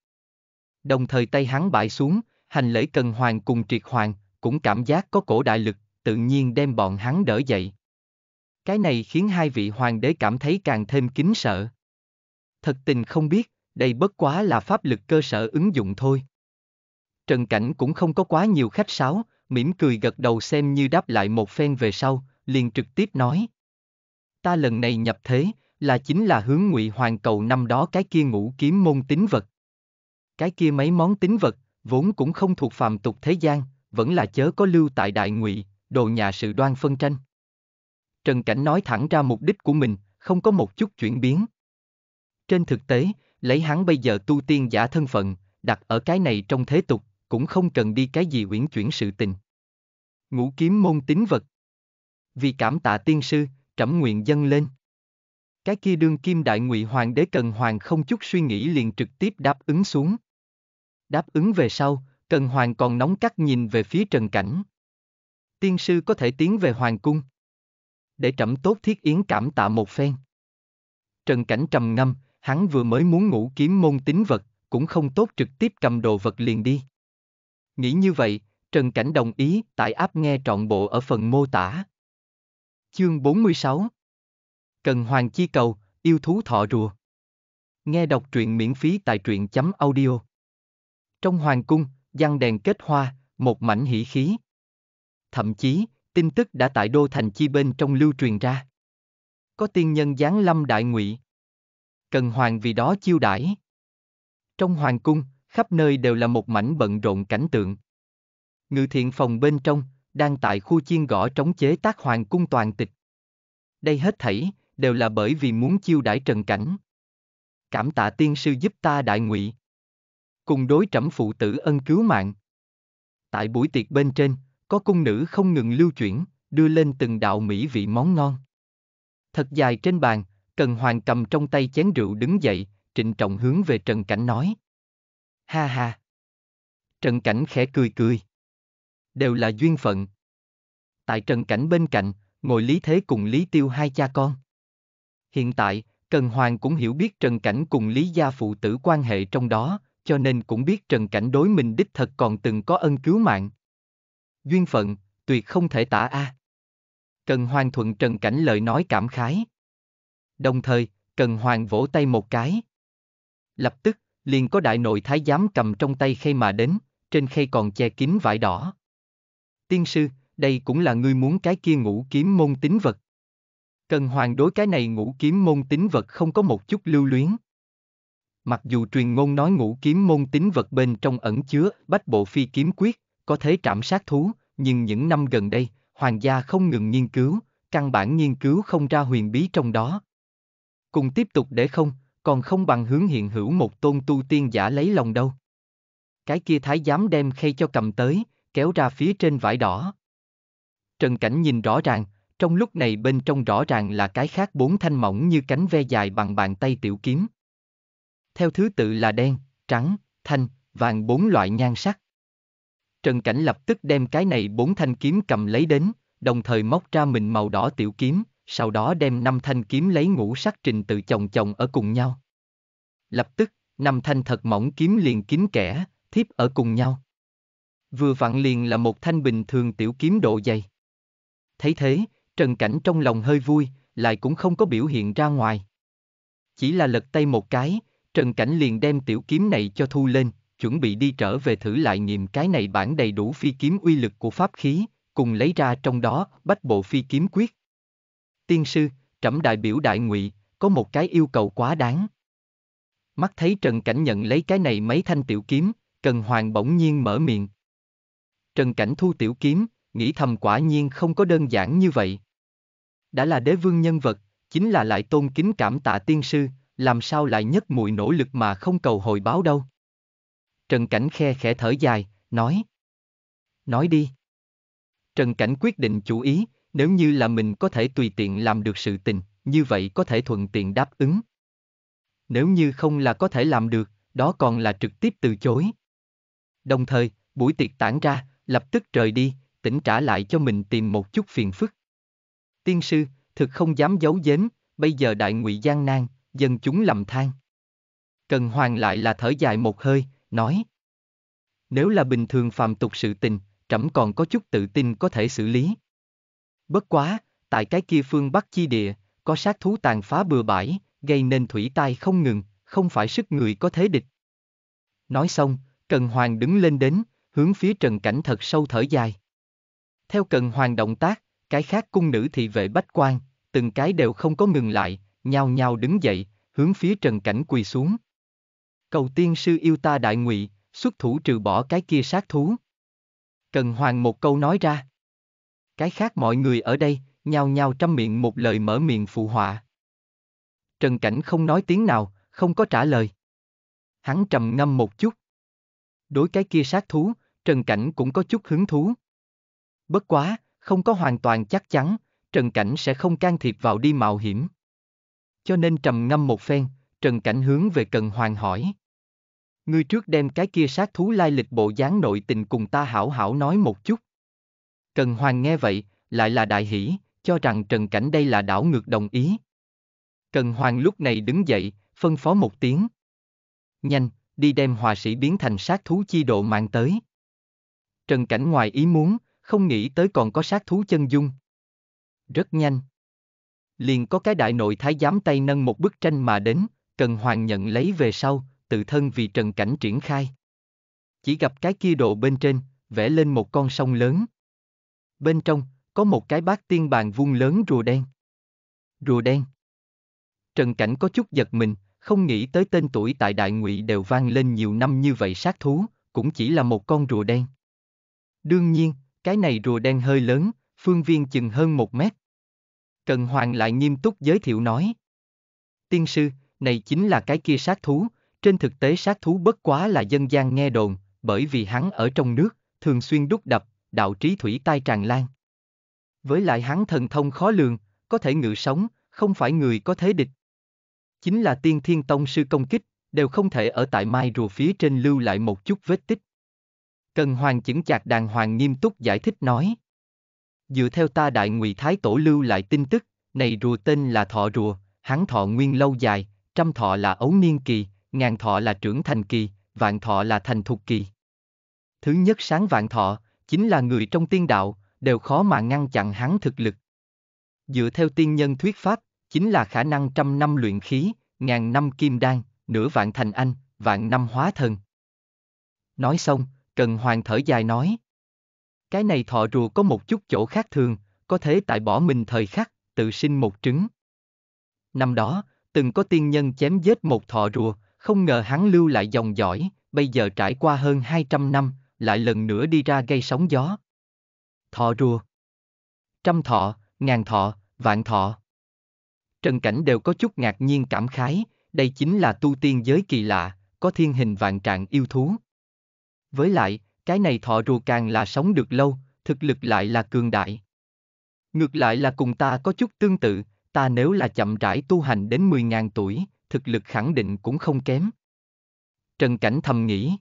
Đồng thời tay hắn bãi xuống, hành lễ cần hoàng cùng triệt hoàng, cũng cảm giác có cổ đại lực, tự nhiên đem bọn hắn đỡ dậy. Cái này khiến hai vị hoàng đế cảm thấy càng thêm kính sợ. Thật tình không biết, đây bất quá là pháp lực cơ sở ứng dụng thôi. Trần Cảnh cũng không có quá nhiều khách sáo, mỉm cười gật đầu xem như đáp lại một phen về sau, liền trực tiếp nói. Ta lần này nhập thế, là chính là hướng ngụy hoàng cầu năm đó cái kia ngũ kiếm môn tín vật. Cái kia mấy món tín vật, vốn cũng không thuộc phàm tục thế gian, vẫn là chớ có lưu tại đại ngụy, đồ nhà sự đoan phân tranh. Trần Cảnh nói thẳng ra mục đích của mình, không có một chút chuyển biến. Trên thực tế, lấy hắn bây giờ tu tiên giả thân phận, đặt ở cái này trong thế tục, cũng không cần đi cái gì uyển chuyển sự tình. Ngũ kiếm môn tín vật. Vì cảm tạ tiên sư, trẫm nguyện dâng lên. Cái kia đương kim đại ngụy hoàng đế cần hoàng không chút suy nghĩ liền trực tiếp đáp ứng xuống. Đáp ứng về sau, cần hoàng còn nóng cắt nhìn về phía trần cảnh. Tiên sư có thể tiến về hoàng cung. Để trẫm tốt thiết yến cảm tạ một phen. Trần cảnh trầm ngâm, hắn vừa mới muốn ngủ kiếm môn tín vật, cũng không tốt trực tiếp cầm đồ vật liền đi. Nghĩ như vậy, Trần Cảnh đồng ý tại app nghe trọn bộ ở phần mô tả. Chương 46 Cần Hoàng Chi Cầu, Yêu Thú Thọ Rùa Nghe đọc truyện miễn phí tại truyện chấm audio. Trong hoàng cung, giăng đèn kết hoa, một mảnh hỉ khí. Thậm chí, tin tức đã tại đô thành chi bên trong lưu truyền ra. Có tiên nhân giáng lâm đại ngụy. Cần hoàng vì đó chiêu đãi. Trong hoàng cung, khắp nơi đều là một mảnh bận rộn cảnh tượng. Ngự thiện phòng bên trong, đang tại khu chiên gõ trống chế tác hoàng cung toàn tịch. Đây hết thảy, đều là bởi vì muốn chiêu đãi trần cảnh. Cảm tạ tiên sư giúp ta đại ngụy. Cùng đối trẫm phụ tử ân cứu mạng. Tại buổi tiệc bên trên, có cung nữ không ngừng lưu chuyển, đưa lên từng đạo mỹ vị món ngon. Thật dài trên bàn, Cần Hoàng cầm trong tay chén rượu đứng dậy, trịnh trọng hướng về Trần Cảnh nói ha ha. Trần Cảnh khẽ cười cười. Đều là duyên phận. Tại Trần Cảnh bên cạnh, ngồi Lý Thế cùng Lý Tiêu hai cha con. Hiện tại, Trần Hoàng cũng hiểu biết Trần Cảnh cùng Lý Gia phụ tử quan hệ trong đó, cho nên cũng biết Trần Cảnh đối mình đích thật còn từng có ân cứu mạng. Duyên phận, tuyệt không thể tả a. À. Trần Hoàng thuận Trần Cảnh lời nói cảm khái. Đồng thời, Trần Hoàng vỗ tay một cái. Lập tức, liền có đại nội thái giám cầm trong tay khay mà đến, trên khay còn che kín vải đỏ. Tiên sư, đây cũng là ngươi muốn cái kia ngũ kiếm môn tính vật. Cần hoàng đối cái này ngũ kiếm môn tính vật không có một chút lưu luyến. Mặc dù truyền ngôn nói ngũ kiếm môn tính vật bên trong ẩn chứa bách bộ phi kiếm quyết, có thế trảm sát thú, nhưng những năm gần đây, hoàng gia không ngừng nghiên cứu, căn bản nghiên cứu không ra huyền bí trong đó. Cùng tiếp tục để không, còn không bằng hướng hiện hữu một tôn tu tiên giả lấy lòng đâu. Cái kia thái giám đem khay cho cầm tới, kéo ra phía trên vải đỏ. Trần Cảnh nhìn rõ ràng, trong lúc này bên trong rõ ràng là cái khác bốn thanh mỏng như cánh ve dài bằng bàn tay tiểu kiếm. Theo thứ tự là đen, trắng, thanh, vàng bốn loại nhan sắc. Trần Cảnh lập tức đem cái này bốn thanh kiếm cầm lấy đến, đồng thời móc ra mình màu đỏ tiểu kiếm, sau đó đem năm thanh kiếm lấy ngũ sắc trình tự chồng chồng ở cùng nhau. Lập tức, năm thanh thật mỏng kiếm liền kín kẻ, thiếp ở cùng nhau. Vừa vặn liền là một thanh bình thường tiểu kiếm độ dày. Thấy thế, Trần Cảnh trong lòng hơi vui, lại cũng không có biểu hiện ra ngoài. Chỉ là lật tay một cái, Trần Cảnh liền đem tiểu kiếm này cho thu lên, chuẩn bị đi trở về thử lại nghiệm cái này bản đầy đủ phi kiếm uy lực của pháp khí, cùng lấy ra trong đó bách bộ phi kiếm quyết tiên sư, trẫm đại biểu đại ngụy, có một cái yêu cầu quá đáng. Mắt thấy Trần Cảnh nhận lấy cái này mấy thanh tiểu kiếm, Cần Hoàng bỗng nhiên mở miệng. Trần Cảnh thu tiểu kiếm, nghĩ thầm quả nhiên không có đơn giản như vậy. Đã là đế vương nhân vật, chính là lại tôn kính cảm tạ tiên sư, làm sao lại nhất mùi nỗ lực mà không cầu hồi báo đâu. Trần Cảnh khe khẽ thở dài, nói. Nói đi. Trần Cảnh quyết định chủ ý, nếu như là mình có thể tùy tiện làm được sự tình, như vậy có thể thuận tiện đáp ứng. Nếu như không là có thể làm được, đó còn là trực tiếp từ chối. Đồng thời, buổi tiệc tản ra, lập tức rời đi, tỉnh trả lại cho mình tìm một chút phiền phức. Tiên sư, thực không dám giấu giếm, bây giờ đại ngụy gian nan, dân chúng lầm than. Cần hoàng lại là thở dài một hơi, nói. Nếu là bình thường phàm tục sự tình, trẫm còn có chút tự tin có thể xử lý. Bất quá, tại cái kia phương Bắc chi địa, có sát thú tàn phá bừa bãi, gây nên thủy tai không ngừng, không phải sức người có thế địch. Nói xong, cần Hoàng đứng lên đến, hướng phía Trần Cảnh thật sâu thở dài. Theo cần Hoàng động tác, cái khác cung nữ thị vệ bách quan, từng cái đều không có ngừng lại, nhao nhao đứng dậy, hướng phía Trần Cảnh quỳ xuống. Cầu tiên sư yêu ta đại ngụy, xuất thủ trừ bỏ cái kia sát thú. cần Hoàng một câu nói ra. Cái khác mọi người ở đây, nhao nhao trăm miệng một lời mở miệng phụ họa. Trần Cảnh không nói tiếng nào, không có trả lời. Hắn trầm ngâm một chút. Đối cái kia sát thú, Trần Cảnh cũng có chút hứng thú. Bất quá, không có hoàn toàn chắc chắn, Trần Cảnh sẽ không can thiệp vào đi mạo hiểm. Cho nên trầm ngâm một phen, Trần Cảnh hướng về Cần Hoàng hỏi. Ngươi trước đem cái kia sát thú lai lịch bộ dáng nội tình cùng ta hảo hảo nói một chút. Cần Hoàng nghe vậy, lại là đại hỷ, cho rằng Trần Cảnh đây là đảo ngược đồng ý. Cần Hoàng lúc này đứng dậy, phân phó một tiếng. Nhanh, đi đem hòa sĩ biến thành sát thú chi độ mang tới. Trần Cảnh ngoài ý muốn, không nghĩ tới còn có sát thú chân dung. Rất nhanh. Liền có cái đại nội thái giám tay nâng một bức tranh mà đến, Cần Hoàng nhận lấy về sau, tự thân vì Trần Cảnh triển khai. Chỉ gặp cái kia độ bên trên, vẽ lên một con sông lớn bên trong, có một cái bát tiên bàn vuông lớn rùa đen. Rùa đen. Trần Cảnh có chút giật mình, không nghĩ tới tên tuổi tại Đại Ngụy đều vang lên nhiều năm như vậy sát thú, cũng chỉ là một con rùa đen. Đương nhiên, cái này rùa đen hơi lớn, phương viên chừng hơn một mét. Cần Hoàng lại nghiêm túc giới thiệu nói. Tiên sư, này chính là cái kia sát thú, trên thực tế sát thú bất quá là dân gian nghe đồn, bởi vì hắn ở trong nước, thường xuyên đúc đập, đạo trí thủy tai tràn lan. Với lại hắn thần thông khó lường, có thể ngự sống, không phải người có thế địch. Chính là tiên thiên tông sư công kích, đều không thể ở tại mai rùa phía trên lưu lại một chút vết tích. Cần hoàng chỉnh chạc đàng hoàng nghiêm túc giải thích nói. Dựa theo ta đại ngụy thái tổ lưu lại tin tức, này rùa tên là thọ rùa, hắn thọ nguyên lâu dài, trăm thọ là ấu niên kỳ, ngàn thọ là trưởng thành kỳ, vạn thọ là thành thục kỳ. Thứ nhất sáng vạn thọ, chính là người trong tiên đạo, đều khó mà ngăn chặn hắn thực lực. Dựa theo tiên nhân thuyết pháp, chính là khả năng trăm năm luyện khí, ngàn năm kim đan, nửa vạn thành anh, vạn năm hóa thân. Nói xong, Trần Hoàng thở dài nói. Cái này thọ rùa có một chút chỗ khác thường, có thể tại bỏ mình thời khắc, tự sinh một trứng. Năm đó, từng có tiên nhân chém giết một thọ rùa, không ngờ hắn lưu lại dòng dõi, bây giờ trải qua hơn 200 năm, lại lần nữa đi ra gây sóng gió. Thọ rùa. Trăm thọ, ngàn thọ, vạn thọ. Trần Cảnh đều có chút ngạc nhiên cảm khái, đây chính là tu tiên giới kỳ lạ, có thiên hình vạn trạng yêu thú. Với lại, cái này thọ rùa càng là sống được lâu, thực lực lại là cường đại. Ngược lại là cùng ta có chút tương tự, ta nếu là chậm rãi tu hành đến 10.000 tuổi, thực lực khẳng định cũng không kém. Trần Cảnh thầm nghĩ.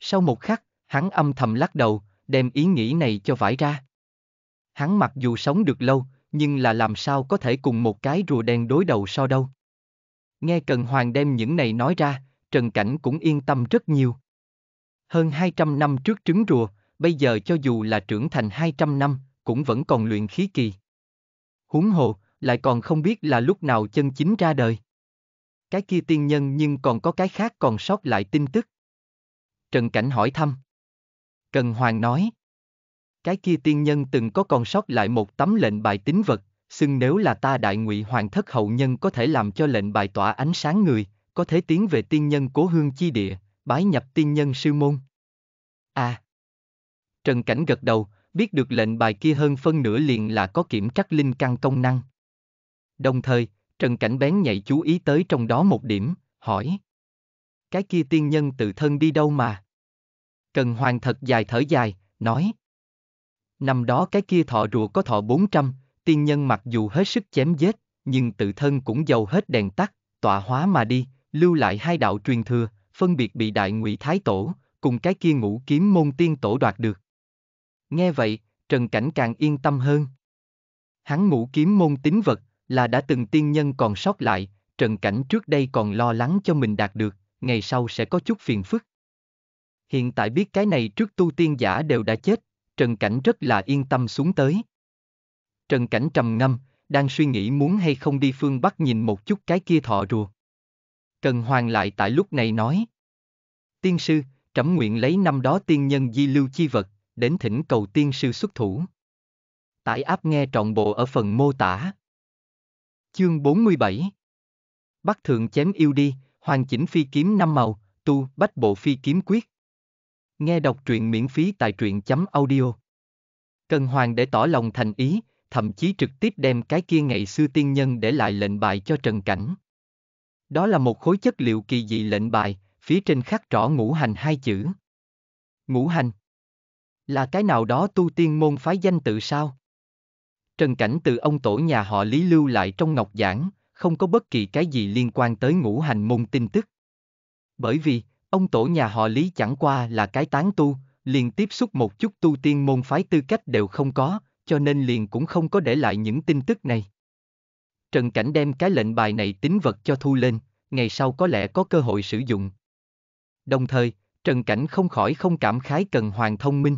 Sau một khắc, Hắn âm thầm lắc đầu, đem ý nghĩ này cho vải ra. Hắn mặc dù sống được lâu, nhưng là làm sao có thể cùng một cái rùa đen đối đầu so đâu. Nghe Cần Hoàng đem những này nói ra, Trần Cảnh cũng yên tâm rất nhiều. Hơn 200 năm trước trứng rùa, bây giờ cho dù là trưởng thành 200 năm, cũng vẫn còn luyện khí kỳ. Huống hồ, lại còn không biết là lúc nào chân chính ra đời. Cái kia tiên nhân nhưng còn có cái khác còn sót lại tin tức. Trần Cảnh hỏi thăm. Cần Hoàng nói. Cái kia tiên nhân từng có còn sót lại một tấm lệnh bài tín vật, xưng nếu là ta đại ngụy hoàng thất hậu nhân có thể làm cho lệnh bài tỏa ánh sáng người, có thể tiến về tiên nhân cố hương chi địa, bái nhập tiên nhân sư môn. À. Trần Cảnh gật đầu, biết được lệnh bài kia hơn phân nửa liền là có kiểm trắc linh căn công năng. Đồng thời, Trần Cảnh bén nhạy chú ý tới trong đó một điểm, hỏi. Cái kia tiên nhân tự thân đi đâu mà? cần Hoàng thật dài thở dài, nói. Năm đó cái kia thọ rùa có thọ 400, tiên nhân mặc dù hết sức chém giết, nhưng tự thân cũng giàu hết đèn tắt, tọa hóa mà đi, lưu lại hai đạo truyền thừa, phân biệt bị đại ngụy thái tổ, cùng cái kia ngũ kiếm môn tiên tổ đoạt được. Nghe vậy, Trần Cảnh càng yên tâm hơn. Hắn ngũ kiếm môn tín vật, là đã từng tiên nhân còn sót lại, Trần Cảnh trước đây còn lo lắng cho mình đạt được, ngày sau sẽ có chút phiền phức hiện tại biết cái này trước tu tiên giả đều đã chết, Trần Cảnh rất là yên tâm xuống tới. Trần Cảnh trầm ngâm, đang suy nghĩ muốn hay không đi phương Bắc nhìn một chút cái kia thọ rùa. Cần Hoàng lại tại lúc này nói. Tiên sư, trẫm nguyện lấy năm đó tiên nhân di lưu chi vật, đến thỉnh cầu tiên sư xuất thủ. Tải áp nghe trọn bộ ở phần mô tả. Chương 47 Bắc thượng chém yêu đi, hoàn chỉnh phi kiếm năm màu, tu bách bộ phi kiếm quyết. Nghe đọc truyện miễn phí tại truyện.audio. chấm Cần Hoàng để tỏ lòng thành ý, thậm chí trực tiếp đem cái kia ngày xưa tiên nhân để lại lệnh bài cho Trần Cảnh. Đó là một khối chất liệu kỳ dị lệnh bài, phía trên khắc rõ ngũ hành hai chữ. Ngũ hành là cái nào đó tu tiên môn phái danh tự sao? Trần Cảnh từ ông tổ nhà họ Lý lưu lại trong ngọc giảng, không có bất kỳ cái gì liên quan tới ngũ hành môn tin tức. Bởi vì, Ông tổ nhà họ Lý chẳng qua là cái tán tu, liền tiếp xúc một chút tu tiên môn phái tư cách đều không có, cho nên liền cũng không có để lại những tin tức này. Trần Cảnh đem cái lệnh bài này tính vật cho thu lên, ngày sau có lẽ có cơ hội sử dụng. Đồng thời, Trần Cảnh không khỏi không cảm khái Cần Hoàng thông minh.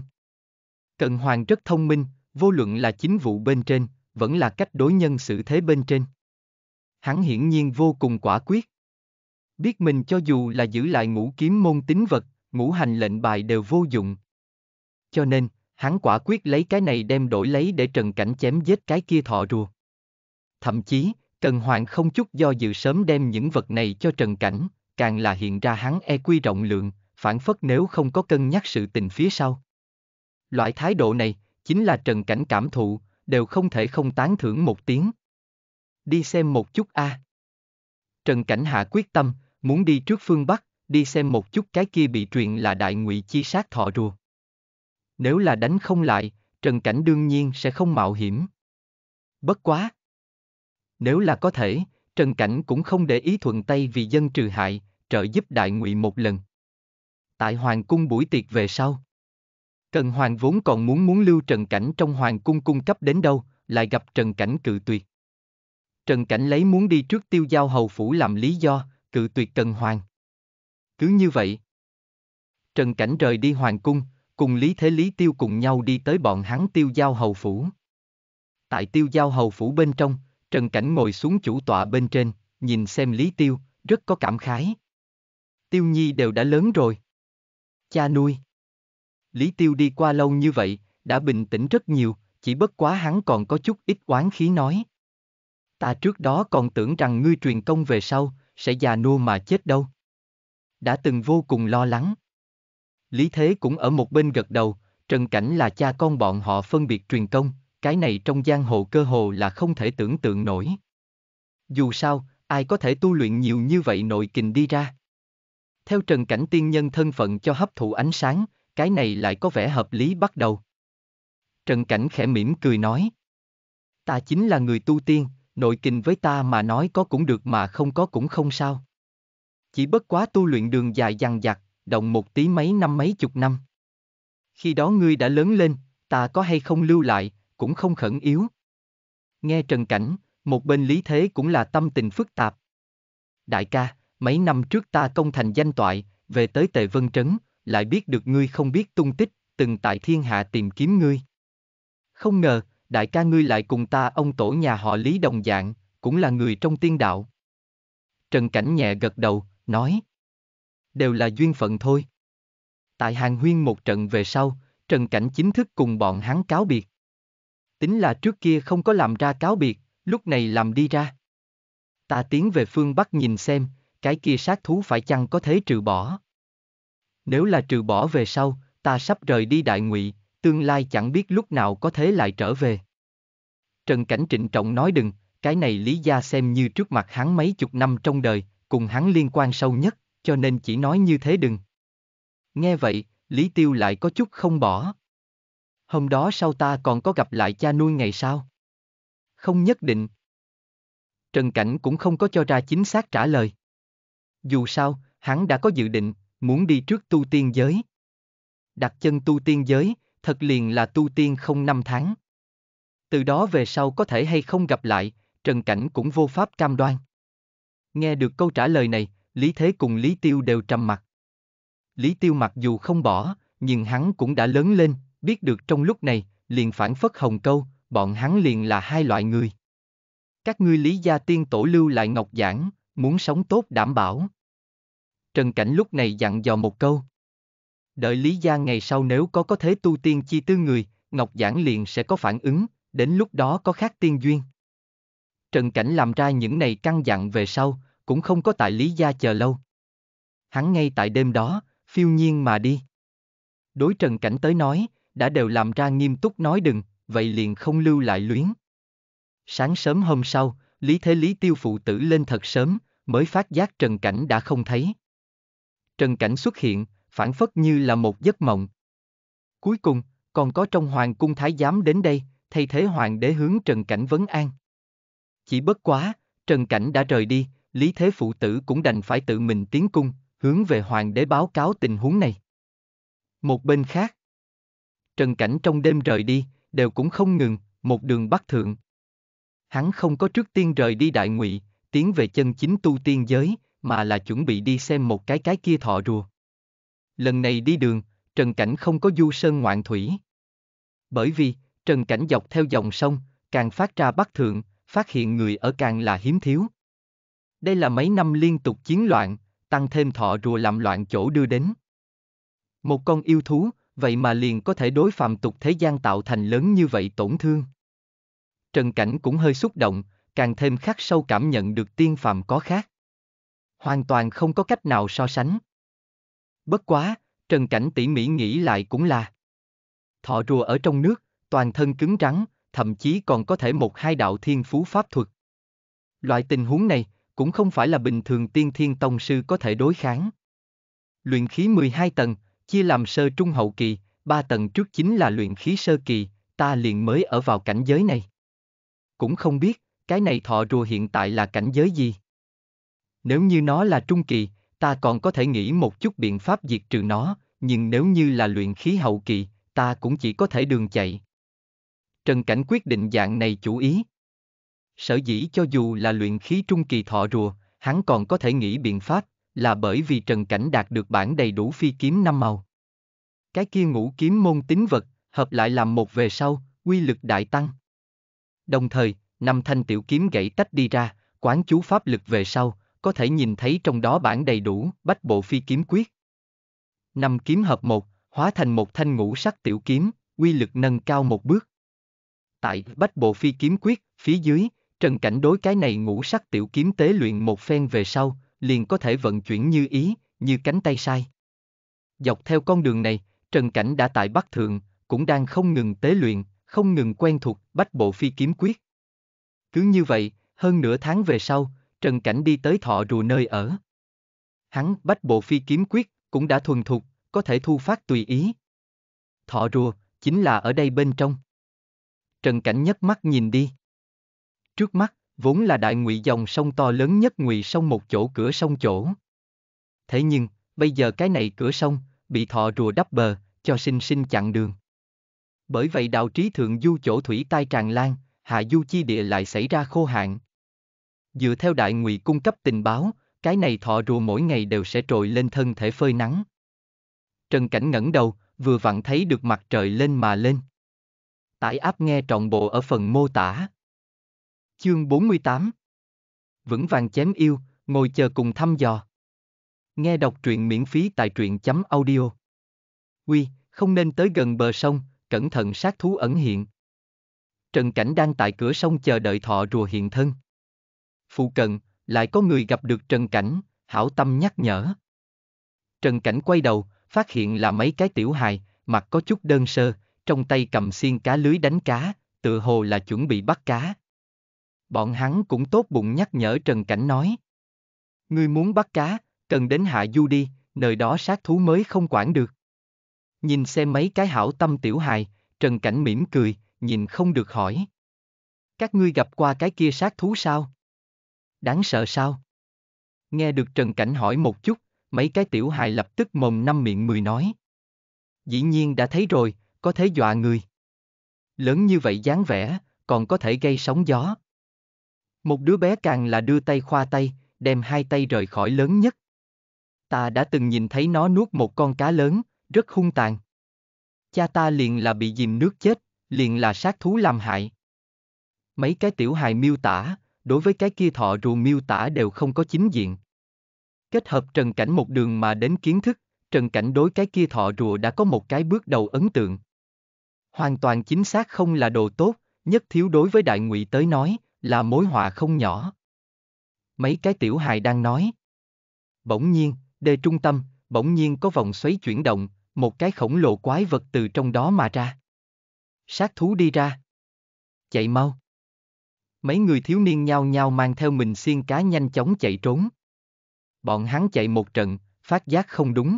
Cần Hoàng rất thông minh, vô luận là chính vụ bên trên, vẫn là cách đối nhân xử thế bên trên. Hắn hiển nhiên vô cùng quả quyết biết mình cho dù là giữ lại ngũ kiếm môn tính vật, ngũ hành lệnh bài đều vô dụng. Cho nên, hắn quả quyết lấy cái này đem đổi lấy để trần cảnh chém giết cái kia thọ rùa. Thậm chí, Trần Hoàng không chút do dự sớm đem những vật này cho Trần Cảnh, càng là hiện ra hắn e quy rộng lượng, phản phất nếu không có cân nhắc sự tình phía sau. Loại thái độ này, chính là Trần Cảnh cảm thụ, đều không thể không tán thưởng một tiếng. Đi xem một chút a. À. Trần Cảnh hạ quyết tâm, muốn đi trước phương Bắc, đi xem một chút cái kia bị truyền là đại ngụy chi sát thọ rùa. Nếu là đánh không lại, Trần Cảnh đương nhiên sẽ không mạo hiểm. Bất quá. Nếu là có thể, Trần Cảnh cũng không để ý thuận tay vì dân trừ hại, trợ giúp đại ngụy một lần. Tại Hoàng cung buổi tiệc về sau. Cần Hoàng vốn còn muốn muốn lưu Trần Cảnh trong Hoàng cung cung cấp đến đâu, lại gặp Trần Cảnh cự tuyệt. Trần Cảnh lấy muốn đi trước tiêu giao hầu phủ làm lý do, cự tuyệt Tần Hoàng. Cứ như vậy. Trần Cảnh rời đi Hoàng Cung, cùng Lý Thế Lý Tiêu cùng nhau đi tới bọn hắn tiêu giao hầu phủ. Tại tiêu giao hầu phủ bên trong, Trần Cảnh ngồi xuống chủ tọa bên trên, nhìn xem Lý Tiêu, rất có cảm khái. Tiêu Nhi đều đã lớn rồi. Cha nuôi. Lý Tiêu đi qua lâu như vậy, đã bình tĩnh rất nhiều, chỉ bất quá hắn còn có chút ít oán khí nói. Ta trước đó còn tưởng rằng ngươi truyền công về sau, sẽ già nua mà chết đâu. Đã từng vô cùng lo lắng. Lý Thế cũng ở một bên gật đầu, Trần Cảnh là cha con bọn họ phân biệt truyền công, cái này trong giang hồ cơ hồ là không thể tưởng tượng nổi. Dù sao, ai có thể tu luyện nhiều như vậy nội kình đi ra. Theo Trần Cảnh tiên nhân thân phận cho hấp thụ ánh sáng, cái này lại có vẻ hợp lý bắt đầu. Trần Cảnh khẽ mỉm cười nói. Ta chính là người tu tiên, nội kinh với ta mà nói có cũng được mà không có cũng không sao. Chỉ bất quá tu luyện đường dài dằng dặc, động một tí mấy năm mấy chục năm. Khi đó ngươi đã lớn lên, ta có hay không lưu lại, cũng không khẩn yếu. Nghe Trần Cảnh, một bên lý thế cũng là tâm tình phức tạp. Đại ca, mấy năm trước ta công thành danh toại, về tới Tề Vân Trấn, lại biết được ngươi không biết tung tích, từng tại thiên hạ tìm kiếm ngươi. Không ngờ, đại ca ngươi lại cùng ta ông tổ nhà họ Lý đồng dạng, cũng là người trong tiên đạo. Trần Cảnh nhẹ gật đầu, nói. Đều là duyên phận thôi. Tại hàng huyên một trận về sau, Trần Cảnh chính thức cùng bọn hắn cáo biệt. Tính là trước kia không có làm ra cáo biệt, lúc này làm đi ra. Ta tiến về phương Bắc nhìn xem, cái kia sát thú phải chăng có thể trừ bỏ. Nếu là trừ bỏ về sau, ta sắp rời đi đại ngụy, tương lai chẳng biết lúc nào có thế lại trở về. Trần Cảnh trịnh trọng nói đừng, cái này Lý Gia xem như trước mặt hắn mấy chục năm trong đời, cùng hắn liên quan sâu nhất, cho nên chỉ nói như thế đừng. Nghe vậy, Lý Tiêu lại có chút không bỏ. Hôm đó sau ta còn có gặp lại cha nuôi ngày sau? Không nhất định. Trần Cảnh cũng không có cho ra chính xác trả lời. Dù sao, hắn đã có dự định, muốn đi trước tu tiên giới. Đặt chân tu tiên giới, thật liền là tu tiên không năm tháng. Từ đó về sau có thể hay không gặp lại, Trần Cảnh cũng vô pháp cam đoan. Nghe được câu trả lời này, Lý Thế cùng Lý Tiêu đều trầm mặt. Lý Tiêu mặc dù không bỏ, nhưng hắn cũng đã lớn lên, biết được trong lúc này, liền phản phất hồng câu, bọn hắn liền là hai loại người. Các ngươi Lý gia tiên tổ lưu lại ngọc giảng, muốn sống tốt đảm bảo. Trần Cảnh lúc này dặn dò một câu. Đợi Lý Gia ngày sau nếu có có thế tu tiên chi tư người, Ngọc giản liền sẽ có phản ứng, đến lúc đó có khác tiên duyên. Trần Cảnh làm ra những này căng dặn về sau, cũng không có tại Lý Gia chờ lâu. Hắn ngay tại đêm đó, phiêu nhiên mà đi. Đối Trần Cảnh tới nói, đã đều làm ra nghiêm túc nói đừng, vậy liền không lưu lại luyến. Sáng sớm hôm sau, Lý Thế Lý Tiêu phụ tử lên thật sớm, mới phát giác Trần Cảnh đã không thấy. Trần Cảnh xuất hiện, phản phất như là một giấc mộng. Cuối cùng, còn có trong hoàng cung thái giám đến đây, thay thế hoàng đế hướng Trần Cảnh vấn an. Chỉ bất quá, Trần Cảnh đã rời đi, Lý Thế Phụ Tử cũng đành phải tự mình tiến cung, hướng về hoàng đế báo cáo tình huống này. Một bên khác, Trần Cảnh trong đêm rời đi, đều cũng không ngừng, một đường bắt thượng. Hắn không có trước tiên rời đi đại ngụy, tiến về chân chính tu tiên giới, mà là chuẩn bị đi xem một cái cái kia thọ rùa. Lần này đi đường, Trần Cảnh không có du sơn ngoạn thủy. Bởi vì, Trần Cảnh dọc theo dòng sông, càng phát ra bắc thượng, phát hiện người ở càng là hiếm thiếu. Đây là mấy năm liên tục chiến loạn, tăng thêm thọ rùa làm loạn chỗ đưa đến. Một con yêu thú, vậy mà liền có thể đối phàm tục thế gian tạo thành lớn như vậy tổn thương. Trần Cảnh cũng hơi xúc động, càng thêm khắc sâu cảm nhận được tiên phàm có khác. Hoàn toàn không có cách nào so sánh. Bất quá, Trần Cảnh tỉ mỉ nghĩ lại cũng là Thọ rùa ở trong nước, toàn thân cứng rắn, thậm chí còn có thể một hai đạo thiên phú pháp thuật. Loại tình huống này, cũng không phải là bình thường tiên thiên tông sư có thể đối kháng. Luyện khí 12 tầng, chia làm sơ trung hậu kỳ, 3 tầng trước chính là luyện khí sơ kỳ, ta liền mới ở vào cảnh giới này. Cũng không biết, cái này thọ rùa hiện tại là cảnh giới gì. Nếu như nó là trung kỳ, ta còn có thể nghĩ một chút biện pháp diệt trừ nó, nhưng nếu như là luyện khí hậu kỳ, ta cũng chỉ có thể đường chạy. Trần Cảnh quyết định dạng này chủ ý. Sở dĩ cho dù là luyện khí trung kỳ thọ rùa, hắn còn có thể nghĩ biện pháp, là bởi vì Trần Cảnh đạt được bản đầy đủ phi kiếm năm màu. Cái kia ngũ kiếm môn tính vật, hợp lại làm một về sau, quy lực đại tăng. Đồng thời, năm thanh tiểu kiếm gãy tách đi ra, quán chú pháp lực về sau, có thể nhìn thấy trong đó bản đầy đủ, bách bộ phi kiếm quyết. Năm kiếm hợp một, hóa thành một thanh ngũ sắc tiểu kiếm, quy lực nâng cao một bước. Tại bách bộ phi kiếm quyết, phía dưới, Trần Cảnh đối cái này ngũ sắc tiểu kiếm tế luyện một phen về sau, liền có thể vận chuyển như ý, như cánh tay sai. Dọc theo con đường này, Trần Cảnh đã tại Bắc Thượng, cũng đang không ngừng tế luyện, không ngừng quen thuộc bách bộ phi kiếm quyết. Cứ như vậy, hơn nửa tháng về sau, Trần Cảnh đi tới thọ rùa nơi ở. Hắn bách bộ phi kiếm quyết, cũng đã thuần thục, có thể thu phát tùy ý. Thọ rùa, chính là ở đây bên trong. Trần Cảnh nhấc mắt nhìn đi. Trước mắt, vốn là đại ngụy dòng sông to lớn nhất ngụy sông một chỗ cửa sông chỗ. Thế nhưng, bây giờ cái này cửa sông, bị thọ rùa đắp bờ, cho sinh sinh chặn đường. Bởi vậy đạo trí thượng du chỗ thủy tai tràn lan, hạ du chi địa lại xảy ra khô hạn, Dựa theo đại ngụy cung cấp tình báo, cái này thọ rùa mỗi ngày đều sẽ trồi lên thân thể phơi nắng. Trần Cảnh ngẩng đầu, vừa vặn thấy được mặt trời lên mà lên. Tải áp nghe trọn bộ ở phần mô tả. Chương 48 Vững vàng chém yêu, ngồi chờ cùng thăm dò. Nghe đọc truyện miễn phí tại truyện chấm audio. Quy, không nên tới gần bờ sông, cẩn thận sát thú ẩn hiện. Trần Cảnh đang tại cửa sông chờ đợi thọ rùa hiện thân phụ cận, lại có người gặp được Trần Cảnh, hảo tâm nhắc nhở. Trần Cảnh quay đầu, phát hiện là mấy cái tiểu hài, mặt có chút đơn sơ, trong tay cầm xiên cá lưới đánh cá, tựa hồ là chuẩn bị bắt cá. Bọn hắn cũng tốt bụng nhắc nhở Trần Cảnh nói. Ngươi muốn bắt cá, cần đến hạ du đi, nơi đó sát thú mới không quản được. Nhìn xem mấy cái hảo tâm tiểu hài, Trần Cảnh mỉm cười, nhìn không được hỏi. Các ngươi gặp qua cái kia sát thú sao? đáng sợ sao? Nghe được Trần Cảnh hỏi một chút, mấy cái tiểu hài lập tức mồm năm miệng mười nói. Dĩ nhiên đã thấy rồi, có thể dọa người. Lớn như vậy dáng vẻ, còn có thể gây sóng gió. Một đứa bé càng là đưa tay khoa tay, đem hai tay rời khỏi lớn nhất. Ta đã từng nhìn thấy nó nuốt một con cá lớn, rất hung tàn. Cha ta liền là bị dìm nước chết, liền là sát thú làm hại. Mấy cái tiểu hài miêu tả, đối với cái kia thọ rùa miêu tả đều không có chính diện. Kết hợp trần cảnh một đường mà đến kiến thức, trần cảnh đối cái kia thọ rùa đã có một cái bước đầu ấn tượng. Hoàn toàn chính xác không là đồ tốt, nhất thiếu đối với đại ngụy tới nói, là mối họa không nhỏ. Mấy cái tiểu hài đang nói. Bỗng nhiên, đề trung tâm, bỗng nhiên có vòng xoáy chuyển động, một cái khổng lồ quái vật từ trong đó mà ra. Sát thú đi ra. Chạy mau. Mấy người thiếu niên nhao nhao mang theo mình xiên cá nhanh chóng chạy trốn. Bọn hắn chạy một trận, phát giác không đúng.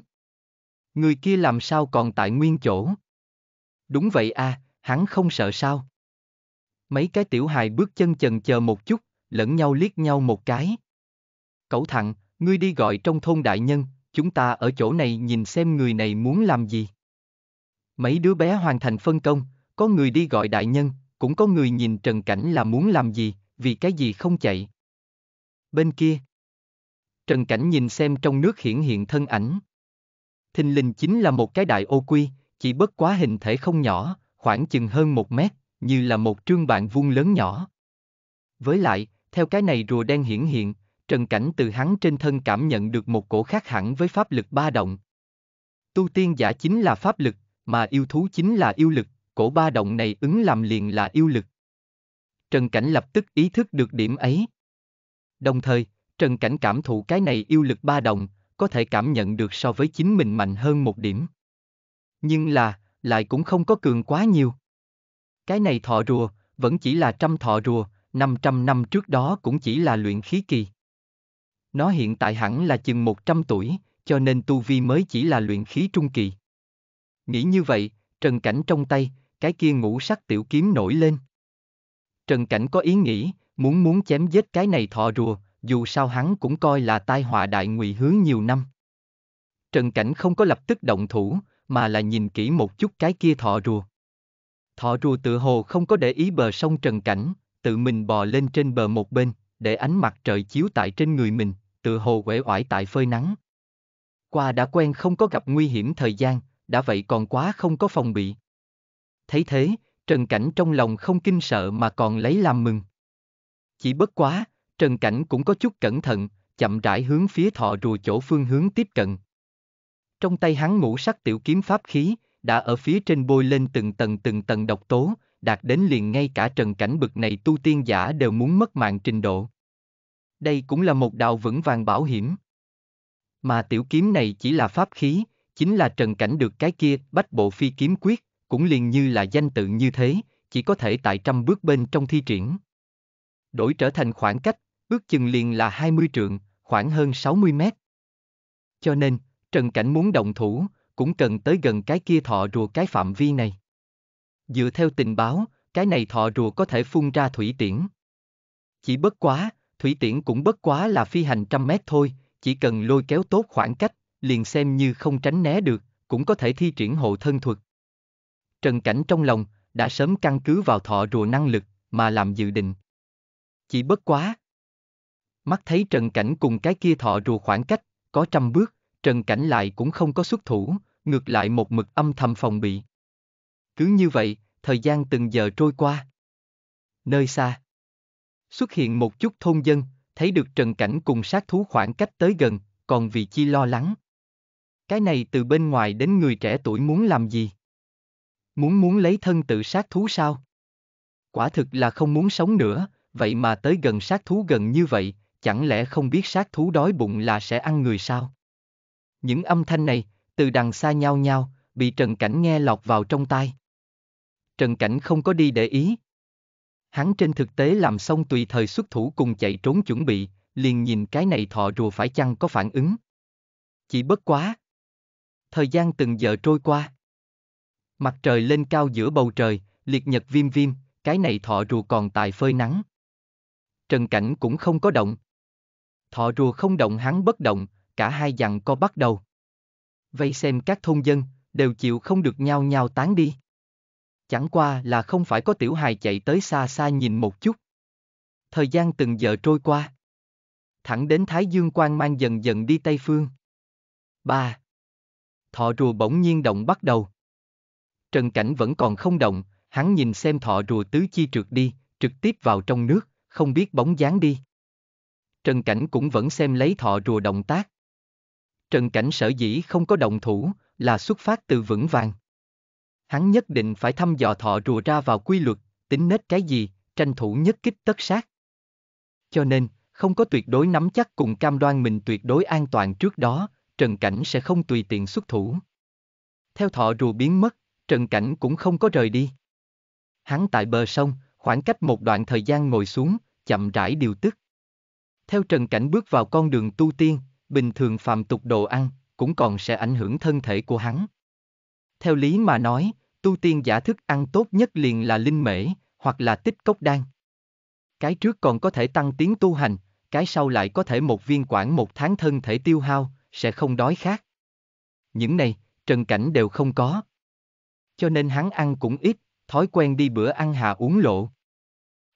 Người kia làm sao còn tại nguyên chỗ? Đúng vậy à, hắn không sợ sao? Mấy cái tiểu hài bước chân chần chờ một chút, lẫn nhau liếc nhau một cái. cậu thằng, ngươi đi gọi trong thôn đại nhân, chúng ta ở chỗ này nhìn xem người này muốn làm gì. Mấy đứa bé hoàn thành phân công, có người đi gọi đại nhân, cũng có người nhìn Trần Cảnh là muốn làm gì, vì cái gì không chạy. Bên kia, Trần Cảnh nhìn xem trong nước hiển hiện thân ảnh. Thình lình chính là một cái đại ô quy, chỉ bất quá hình thể không nhỏ, khoảng chừng hơn một mét, như là một trương bạn vuông lớn nhỏ. Với lại, theo cái này rùa đen hiển hiện, Trần Cảnh từ hắn trên thân cảm nhận được một cổ khác hẳn với pháp lực ba động. Tu tiên giả chính là pháp lực, mà yêu thú chính là yêu lực, cổ ba động này ứng làm liền là yêu lực. Trần Cảnh lập tức ý thức được điểm ấy. Đồng thời, Trần Cảnh cảm thụ cái này yêu lực ba động, có thể cảm nhận được so với chính mình mạnh hơn một điểm. Nhưng là, lại cũng không có cường quá nhiều. Cái này thọ rùa, vẫn chỉ là trăm thọ rùa, 500 năm trước đó cũng chỉ là luyện khí kỳ. Nó hiện tại hẳn là chừng 100 tuổi, cho nên tu vi mới chỉ là luyện khí trung kỳ. Nghĩ như vậy, Trần Cảnh trong tay, cái kia ngũ sắc tiểu kiếm nổi lên. Trần Cảnh có ý nghĩ, muốn muốn chém giết cái này thọ rùa, dù sao hắn cũng coi là tai họa đại ngụy hứa nhiều năm. Trần Cảnh không có lập tức động thủ, mà là nhìn kỹ một chút cái kia thọ rùa. Thọ rùa tự hồ không có để ý bờ sông Trần Cảnh, tự mình bò lên trên bờ một bên, để ánh mặt trời chiếu tại trên người mình, tự hồ quể oải tại phơi nắng. Qua đã quen không có gặp nguy hiểm thời gian, đã vậy còn quá không có phòng bị thấy thế, Trần Cảnh trong lòng không kinh sợ mà còn lấy làm mừng. Chỉ bất quá, Trần Cảnh cũng có chút cẩn thận, chậm rãi hướng phía thọ rùa chỗ phương hướng tiếp cận. Trong tay hắn ngũ sắc tiểu kiếm pháp khí, đã ở phía trên bôi lên từng tầng từng tầng độc tố, đạt đến liền ngay cả trần cảnh bực này tu tiên giả đều muốn mất mạng trình độ. Đây cũng là một đạo vững vàng bảo hiểm. Mà tiểu kiếm này chỉ là pháp khí, chính là trần cảnh được cái kia bách bộ phi kiếm quyết, cũng liền như là danh tự như thế, chỉ có thể tại trăm bước bên trong thi triển. Đổi trở thành khoảng cách, ước chừng liền là 20 trượng, khoảng hơn 60 mét. Cho nên, Trần Cảnh muốn động thủ, cũng cần tới gần cái kia thọ rùa cái phạm vi này. Dựa theo tình báo, cái này thọ rùa có thể phun ra thủy tiễn. Chỉ bất quá, thủy tiễn cũng bất quá là phi hành trăm mét thôi, chỉ cần lôi kéo tốt khoảng cách, liền xem như không tránh né được, cũng có thể thi triển hộ thân thuật. Trần Cảnh trong lòng, đã sớm căn cứ vào thọ rùa năng lực, mà làm dự định. Chỉ bất quá. Mắt thấy Trần Cảnh cùng cái kia thọ rùa khoảng cách, có trăm bước, Trần Cảnh lại cũng không có xuất thủ, ngược lại một mực âm thầm phòng bị. Cứ như vậy, thời gian từng giờ trôi qua. Nơi xa. Xuất hiện một chút thôn dân, thấy được Trần Cảnh cùng sát thú khoảng cách tới gần, còn vì chi lo lắng. Cái này từ bên ngoài đến người trẻ tuổi muốn làm gì? Muốn muốn lấy thân tự sát thú sao? Quả thực là không muốn sống nữa, vậy mà tới gần sát thú gần như vậy, chẳng lẽ không biết sát thú đói bụng là sẽ ăn người sao? Những âm thanh này, từ đằng xa nhau nhau, bị Trần Cảnh nghe lọt vào trong tai. Trần Cảnh không có đi để ý. Hắn trên thực tế làm xong tùy thời xuất thủ cùng chạy trốn chuẩn bị, liền nhìn cái này thọ rùa phải chăng có phản ứng. Chỉ bất quá. Thời gian từng giờ trôi qua. Mặt trời lên cao giữa bầu trời, liệt nhật viêm viêm, cái này thọ rùa còn tài phơi nắng. Trần Cảnh cũng không có động. Thọ rùa không động hắn bất động, cả hai dặn co bắt đầu. Vây xem các thôn dân, đều chịu không được nhau nhau tán đi. Chẳng qua là không phải có tiểu hài chạy tới xa xa nhìn một chút. Thời gian từng giờ trôi qua. Thẳng đến Thái Dương Quang mang dần dần đi Tây Phương. 3. Thọ rùa bỗng nhiên động bắt đầu. Trần Cảnh vẫn còn không động, hắn nhìn xem thọ rùa tứ chi trượt đi, trực tiếp vào trong nước, không biết bóng dáng đi. Trần Cảnh cũng vẫn xem lấy thọ rùa động tác. Trần Cảnh sở dĩ không có động thủ, là xuất phát từ vững vàng. Hắn nhất định phải thăm dò thọ rùa ra vào quy luật, tính nết cái gì, tranh thủ nhất kích tất sát. Cho nên, không có tuyệt đối nắm chắc cùng cam đoan mình tuyệt đối an toàn trước đó, Trần Cảnh sẽ không tùy tiện xuất thủ. Theo thọ rùa biến mất, Trần Cảnh cũng không có rời đi. Hắn tại bờ sông, khoảng cách một đoạn thời gian ngồi xuống, chậm rãi điều tức. Theo Trần Cảnh bước vào con đường tu tiên, bình thường phàm tục đồ ăn, cũng còn sẽ ảnh hưởng thân thể của hắn. Theo lý mà nói, tu tiên giả thức ăn tốt nhất liền là linh mễ, hoặc là tích cốc đan. Cái trước còn có thể tăng tiến tu hành, cái sau lại có thể một viên quản một tháng thân thể tiêu hao, sẽ không đói khát. Những này, Trần Cảnh đều không có, cho nên hắn ăn cũng ít, thói quen đi bữa ăn hà uống lộ.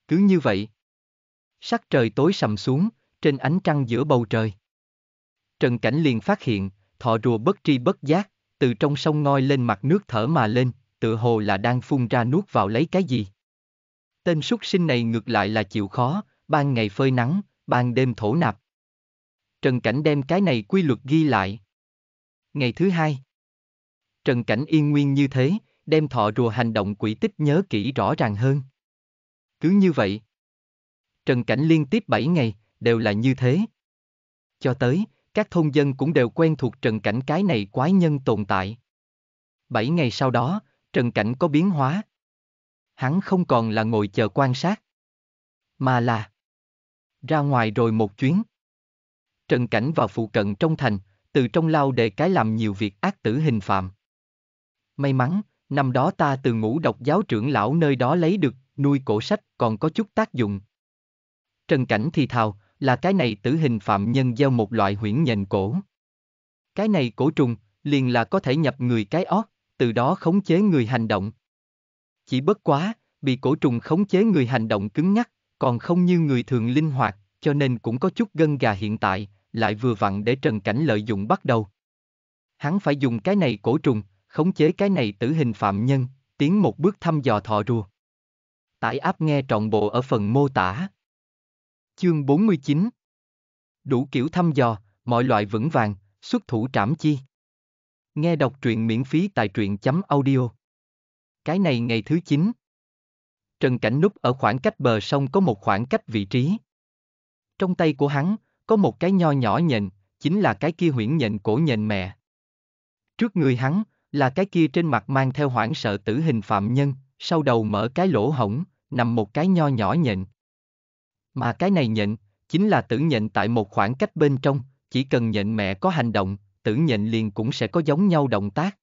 Cứ như vậy. Sắc trời tối sầm xuống, trên ánh trăng giữa bầu trời. Trần Cảnh liền phát hiện, thọ rùa bất tri bất giác, từ trong sông ngoi lên mặt nước thở mà lên, tự hồ là đang phun ra nuốt vào lấy cái gì. Tên súc sinh này ngược lại là chịu khó, ban ngày phơi nắng, ban đêm thổ nạp. Trần Cảnh đem cái này quy luật ghi lại. Ngày thứ hai. Trần Cảnh yên nguyên như thế, đem thọ rùa hành động quỷ tích nhớ kỹ rõ ràng hơn. Cứ như vậy. Trần Cảnh liên tiếp 7 ngày, đều là như thế. Cho tới, các thôn dân cũng đều quen thuộc Trần Cảnh cái này quái nhân tồn tại. 7 ngày sau đó, Trần Cảnh có biến hóa. Hắn không còn là ngồi chờ quan sát, mà là ra ngoài rồi một chuyến. Trần Cảnh vào phụ cận trong thành, từ trong lao để cái làm nhiều việc ác tử hình phạm. May mắn, năm đó ta từ ngũ độc giáo trưởng lão nơi đó lấy được, nuôi cổ sách còn có chút tác dụng. Trần Cảnh thì thào, là cái này tử hình phạm nhân gieo một loại huyễn nhện cổ. Cái này cổ trùng, liền là có thể nhập người cái ót, từ đó khống chế người hành động. Chỉ bất quá, bị cổ trùng khống chế người hành động cứng nhắc, còn không như người thường linh hoạt, cho nên cũng có chút gân gà hiện tại, lại vừa vặn để Trần Cảnh lợi dụng bắt đầu. Hắn phải dùng cái này cổ trùng, khống chế cái này tử hình phạm nhân, tiến một bước thăm dò thọ rùa. Tải áp nghe trọn bộ ở phần mô tả. Chương 49 Đủ kiểu thăm dò, mọi loại vững vàng, xuất thủ trảm chi. Nghe đọc truyện miễn phí tại truyện.audio chấm Cái này ngày thứ 9 Trần Cảnh núp ở khoảng cách bờ sông có một khoảng cách vị trí. Trong tay của hắn, có một cái nho nhỏ nhện, chính là cái kia huyễn nhện cổ nhện mẹ. Trước người hắn, là cái kia trên mặt mang theo hoảng sợ tử hình phạm nhân, sau đầu mở cái lỗ hổng, nằm một cái nho nhỏ nhện. Mà cái này nhện, chính là tử nhện tại một khoảng cách bên trong, chỉ cần nhện mẹ có hành động, tử nhện liền cũng sẽ có giống nhau động tác.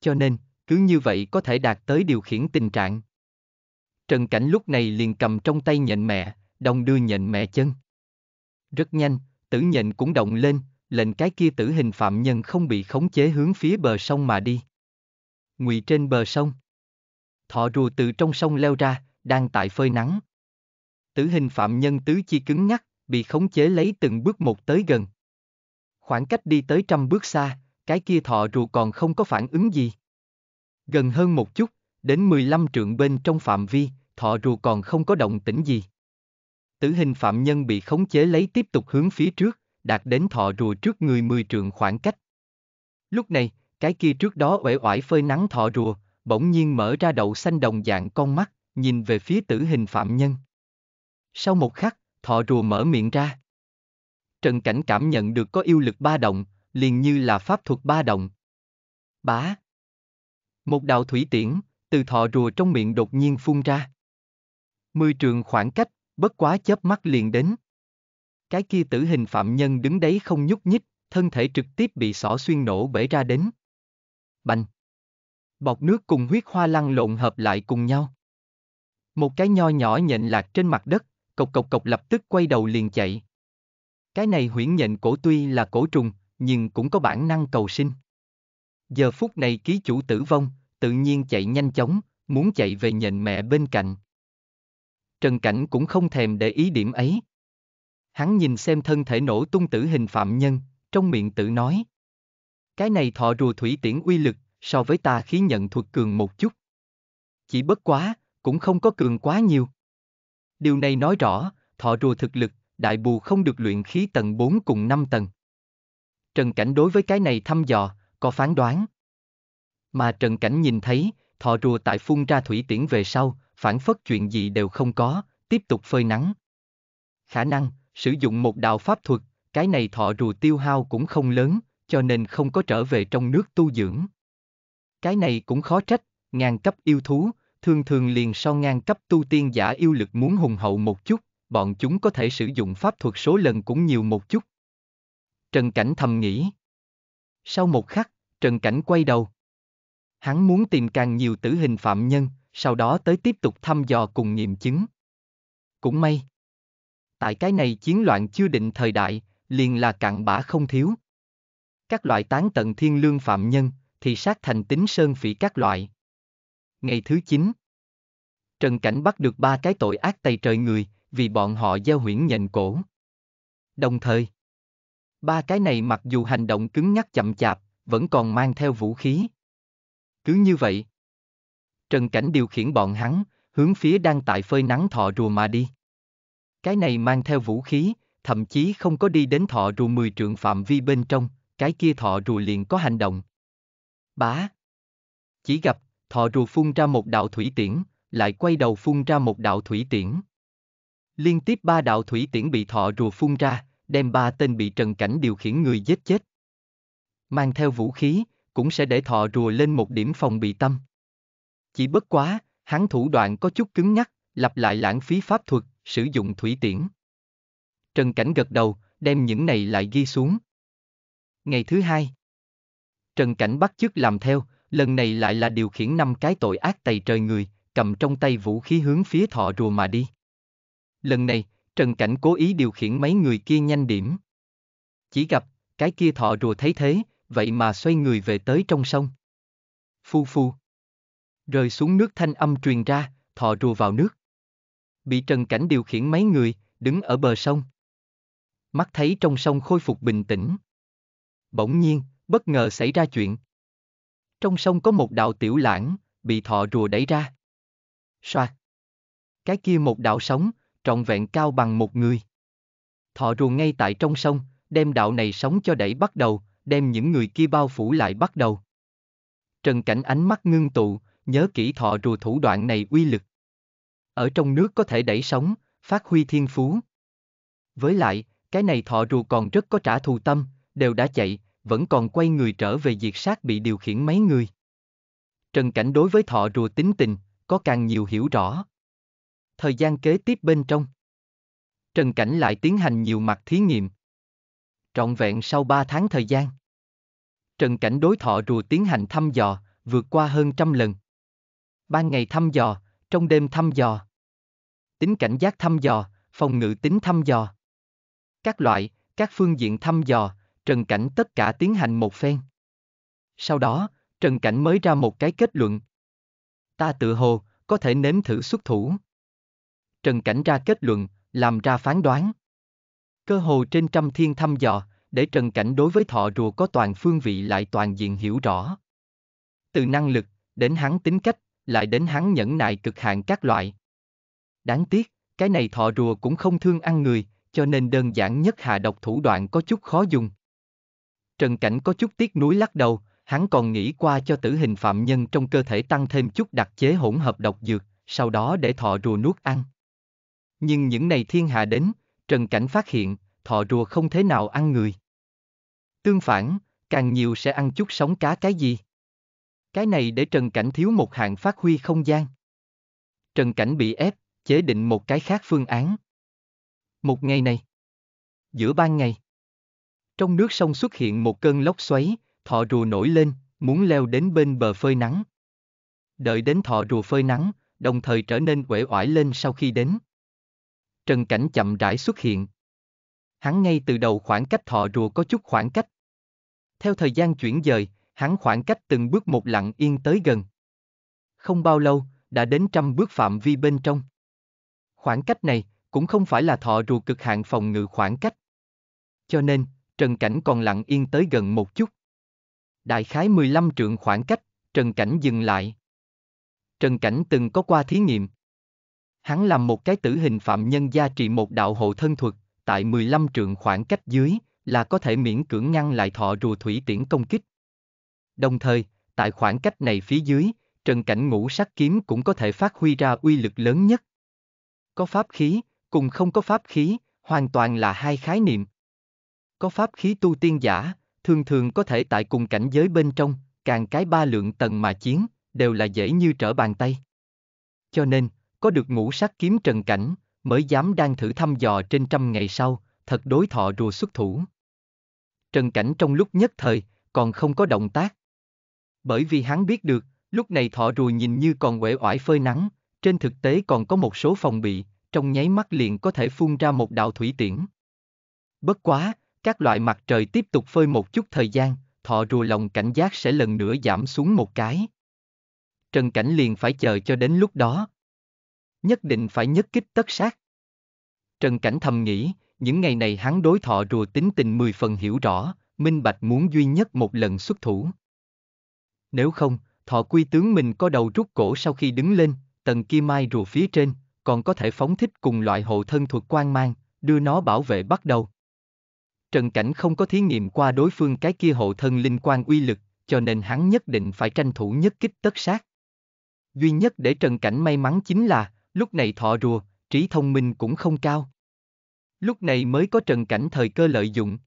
Cho nên, cứ như vậy có thể đạt tới điều khiển tình trạng. Trần Cảnh lúc này liền cầm trong tay nhện mẹ, đồng đưa nhện mẹ chân. Rất nhanh, tử nhện cũng động lên, lệnh cái kia tử hình phạm nhân không bị khống chế hướng phía bờ sông mà đi. Ngụy trên bờ sông. Thọ rùa từ trong sông leo ra, đang tại phơi nắng. Tử hình phạm nhân tứ chi cứng nhắc, bị khống chế lấy từng bước một tới gần. Khoảng cách đi tới trăm bước xa, cái kia thọ rùa còn không có phản ứng gì. Gần hơn một chút, đến 15 trượng bên trong phạm vi, thọ rùa còn không có động tĩnh gì. Tử hình phạm nhân bị khống chế lấy tiếp tục hướng phía trước, đạt đến thọ rùa trước người mười trượng khoảng cách. Lúc này, cái kia trước đó uể oải phơi nắng thọ rùa, bỗng nhiên mở ra đậu xanh đồng dạng con mắt, nhìn về phía tử hình phạm nhân. Sau một khắc, thọ rùa mở miệng ra. Trần Cảnh cảm nhận được có yêu lực ba động, liền như là pháp thuật ba động. Bá. Một đạo thủy tiễn, từ thọ rùa trong miệng đột nhiên phun ra. Mười trường khoảng cách, bất quá chớp mắt liền đến cái kia tử hình phạm nhân đứng đấy không nhúc nhích, thân thể trực tiếp bị xỏ xuyên nổ bể ra đến. Bành! Bọt nước cùng huyết hoa lăn lộn hợp lại cùng nhau. Một cái nho nhỏ nhện lạc trên mặt đất, cộc cộc cộc lập tức quay đầu liền chạy. Cái này huyễn nhện cổ tuy là cổ trùng, nhưng cũng có bản năng cầu sinh. Giờ phút này ký chủ tử vong, tự nhiên chạy nhanh chóng, muốn chạy về nhện mẹ bên cạnh. Trần Cảnh cũng không thèm để ý điểm ấy, Hắn nhìn xem thân thể nổ tung tử hình phạm nhân, trong miệng tự nói. Cái này thọ rùa thủy tiễn uy lực, so với ta khí nhận thuật cường một chút. Chỉ bất quá, cũng không có cường quá nhiều. Điều này nói rõ, thọ rùa thực lực, đại bù không được luyện khí tầng 4 cùng 5 tầng. Trần Cảnh đối với cái này thăm dò, có phán đoán. Mà Trần Cảnh nhìn thấy, thọ rùa tại phun ra thủy tiễn về sau, phản phất chuyện gì đều không có, tiếp tục phơi nắng. Khả năng, Sử dụng một đạo pháp thuật, cái này thọ rùa tiêu hao cũng không lớn, cho nên không có trở về trong nước tu dưỡng. Cái này cũng khó trách, ngàn cấp yêu thú, thường thường liền so ngang cấp tu tiên giả yêu lực muốn hùng hậu một chút, bọn chúng có thể sử dụng pháp thuật số lần cũng nhiều một chút. Trần Cảnh thầm nghĩ. Sau một khắc, Trần Cảnh quay đầu. Hắn muốn tìm càng nhiều tử hình phạm nhân, sau đó tới tiếp tục thăm dò cùng nghiệm chứng. Cũng may, tại cái này chiến loạn chưa định thời đại, liền là cặn bã không thiếu. Các loại tán tận thiên lương phạm nhân, thì sát thành tính sơn phỉ các loại. Ngày thứ 9 Trần Cảnh bắt được ba cái tội ác tày trời người, vì bọn họ gieo huyễn nhện cổ. Đồng thời, ba cái này mặc dù hành động cứng nhắc chậm chạp, vẫn còn mang theo vũ khí. Cứ như vậy, Trần Cảnh điều khiển bọn hắn, hướng phía đang tại phơi nắng thọ rùa mà đi. Cái này mang theo vũ khí, thậm chí không có đi đến thọ rùa mười trượng phạm vi bên trong, cái kia thọ rùa liền có hành động. Bá. Chỉ gặp, thọ rùa phun ra một đạo thủy tiễn, lại quay đầu phun ra một đạo thủy tiễn. Liên tiếp ba đạo thủy tiễn bị thọ rùa phun ra, đem ba tên bị trần cảnh điều khiển người giết chết. Mang theo vũ khí, cũng sẽ để thọ rùa lên một điểm phòng bị tâm. Chỉ bất quá, hắn thủ đoạn có chút cứng nhắc, lặp lại lãng phí pháp thuật, sử dụng thủy tiễn. Trần Cảnh gật đầu, đem những này lại ghi xuống. Ngày thứ hai, Trần Cảnh bắt chước làm theo, lần này lại là điều khiển năm cái tội ác tày trời người, cầm trong tay vũ khí hướng phía thọ rùa mà đi. Lần này, Trần Cảnh cố ý điều khiển mấy người kia nhanh điểm. Chỉ gặp, cái kia thọ rùa thấy thế, vậy mà xoay người về tới trong sông. Phu phu. Rơi xuống nước thanh âm truyền ra, thọ rùa vào nước bị Trần Cảnh điều khiển mấy người, đứng ở bờ sông. Mắt thấy trong sông khôi phục bình tĩnh. Bỗng nhiên, bất ngờ xảy ra chuyện. Trong sông có một đạo tiểu lãng, bị thọ rùa đẩy ra. Soạt. Cái kia một đạo sóng, trọn vẹn cao bằng một người. Thọ rùa ngay tại trong sông, đem đạo này sóng cho đẩy bắt đầu, đem những người kia bao phủ lại bắt đầu. Trần Cảnh ánh mắt ngưng tụ, nhớ kỹ thọ rùa thủ đoạn này uy lực ở trong nước có thể đẩy sống, phát huy thiên phú. Với lại, cái này thọ rùa còn rất có trả thù tâm, đều đã chạy, vẫn còn quay người trở về diệt sát bị điều khiển mấy người. Trần Cảnh đối với thọ rùa tính tình, có càng nhiều hiểu rõ. Thời gian kế tiếp bên trong. Trần Cảnh lại tiến hành nhiều mặt thí nghiệm. Trọn vẹn sau 3 tháng thời gian. Trần Cảnh đối thọ rùa tiến hành thăm dò, vượt qua hơn trăm lần. Ban ngày thăm dò, trong đêm thăm dò tính cảnh giác thăm dò, phòng ngự tính thăm dò. Các loại, các phương diện thăm dò, Trần Cảnh tất cả tiến hành một phen. Sau đó, Trần Cảnh mới ra một cái kết luận. Ta tự hồ, có thể nếm thử xuất thủ. Trần Cảnh ra kết luận, làm ra phán đoán. Cơ hồ trên trăm thiên thăm dò, để Trần Cảnh đối với thọ rùa có toàn phương vị lại toàn diện hiểu rõ. Từ năng lực, đến hắn tính cách, lại đến hắn nhẫn nại cực hạn các loại. Đáng tiếc, cái này thọ rùa cũng không thương ăn người, cho nên đơn giản nhất hạ độc thủ đoạn có chút khó dùng. Trần Cảnh có chút tiếc nuối lắc đầu, hắn còn nghĩ qua cho tử hình phạm nhân trong cơ thể tăng thêm chút đặc chế hỗn hợp độc dược, sau đó để thọ rùa nuốt ăn. Nhưng những này thiên hạ đến, Trần Cảnh phát hiện, thọ rùa không thế nào ăn người. Tương phản, càng nhiều sẽ ăn chút sống cá cái gì. Cái này để Trần Cảnh thiếu một hạng phát huy không gian. Trần Cảnh bị ép, chế định một cái khác phương án. Một ngày này, giữa ban ngày, trong nước sông xuất hiện một cơn lốc xoáy, thọ rùa nổi lên, muốn leo đến bên bờ phơi nắng. Đợi đến thọ rùa phơi nắng, đồng thời trở nên uể oải lên sau khi đến. Trần Cảnh chậm rãi xuất hiện. Hắn ngay từ đầu khoảng cách thọ rùa có chút khoảng cách. Theo thời gian chuyển dời, hắn khoảng cách từng bước một lặng yên tới gần. Không bao lâu, đã đến trăm bước phạm vi bên trong. Khoảng cách này cũng không phải là thọ ruột cực hạn phòng ngự khoảng cách. Cho nên, Trần Cảnh còn lặng yên tới gần một chút. Đại khái 15 trượng khoảng cách, Trần Cảnh dừng lại. Trần Cảnh từng có qua thí nghiệm. Hắn làm một cái tử hình phạm nhân gia trị một đạo hộ thân thuật, tại 15 trượng khoảng cách dưới, là có thể miễn cưỡng ngăn lại thọ rùa thủy tiễn công kích. Đồng thời, tại khoảng cách này phía dưới, Trần Cảnh ngũ sắc kiếm cũng có thể phát huy ra uy lực lớn nhất, có pháp khí, cùng không có pháp khí, hoàn toàn là hai khái niệm. Có pháp khí tu tiên giả, thường thường có thể tại cùng cảnh giới bên trong, càng cái ba lượng tầng mà chiến, đều là dễ như trở bàn tay. Cho nên, có được ngũ sắc kiếm trần cảnh, mới dám đang thử thăm dò trên trăm ngày sau, thật đối thọ rùa xuất thủ. Trần cảnh trong lúc nhất thời, còn không có động tác. Bởi vì hắn biết được, lúc này thọ rùa nhìn như còn uể oải phơi nắng, trên thực tế còn có một số phòng bị, trong nháy mắt liền có thể phun ra một đạo thủy tiễn. Bất quá, các loại mặt trời tiếp tục phơi một chút thời gian, thọ rùa lòng cảnh giác sẽ lần nữa giảm xuống một cái. Trần Cảnh liền phải chờ cho đến lúc đó. Nhất định phải nhất kích tất sát. Trần Cảnh thầm nghĩ, những ngày này hắn đối thọ rùa tính tình mười phần hiểu rõ, minh bạch muốn duy nhất một lần xuất thủ. Nếu không, thọ quy tướng mình có đầu rút cổ sau khi đứng lên, tầng Kim mai rùa phía trên, còn có thể phóng thích cùng loại hộ thân thuật quang mang, đưa nó bảo vệ bắt đầu. Trần Cảnh không có thí nghiệm qua đối phương cái kia hộ thân linh quan uy lực, cho nên hắn nhất định phải tranh thủ nhất kích tất sát. Duy nhất để Trần Cảnh may mắn chính là, lúc này thọ rùa, trí thông minh cũng không cao. Lúc này mới có Trần Cảnh thời cơ lợi dụng.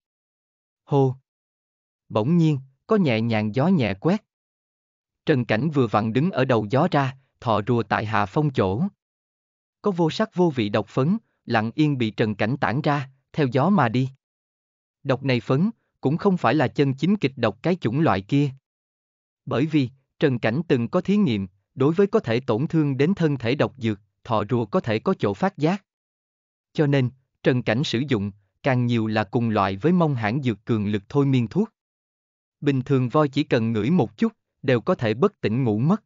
Hô! Bỗng nhiên, có nhẹ nhàng gió nhẹ quét. Trần Cảnh vừa vặn đứng ở đầu gió ra, thọ rùa tại hạ phong chỗ. Có vô sắc vô vị độc phấn, lặng yên bị trần cảnh tản ra, theo gió mà đi. Độc này phấn, cũng không phải là chân chính kịch độc cái chủng loại kia. Bởi vì, trần cảnh từng có thí nghiệm, đối với có thể tổn thương đến thân thể độc dược, thọ rùa có thể có chỗ phát giác. Cho nên, trần cảnh sử dụng, càng nhiều là cùng loại với mong hãng dược cường lực thôi miên thuốc. Bình thường voi chỉ cần ngửi một chút, đều có thể bất tỉnh ngủ mất.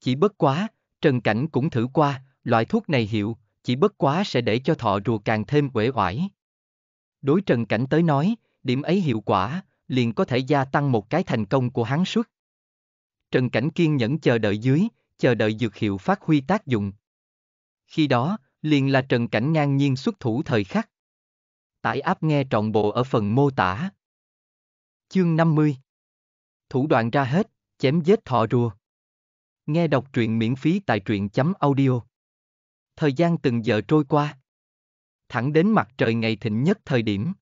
Chỉ bất quá, Trần Cảnh cũng thử qua, loại thuốc này hiệu, chỉ bất quá sẽ để cho thọ rùa càng thêm uể oải. Đối Trần Cảnh tới nói, điểm ấy hiệu quả, liền có thể gia tăng một cái thành công của hắn suất. Trần Cảnh kiên nhẫn chờ đợi dưới, chờ đợi dược hiệu phát huy tác dụng. Khi đó, liền là Trần Cảnh ngang nhiên xuất thủ thời khắc. Tải áp nghe trọn bộ ở phần mô tả. Chương 50 Thủ đoạn ra hết, chém giết thọ rùa. Nghe đọc truyện miễn phí tại truyện chấm audio. Thời gian từng giờ trôi qua. Thẳng đến mặt trời ngày thịnh nhất thời điểm.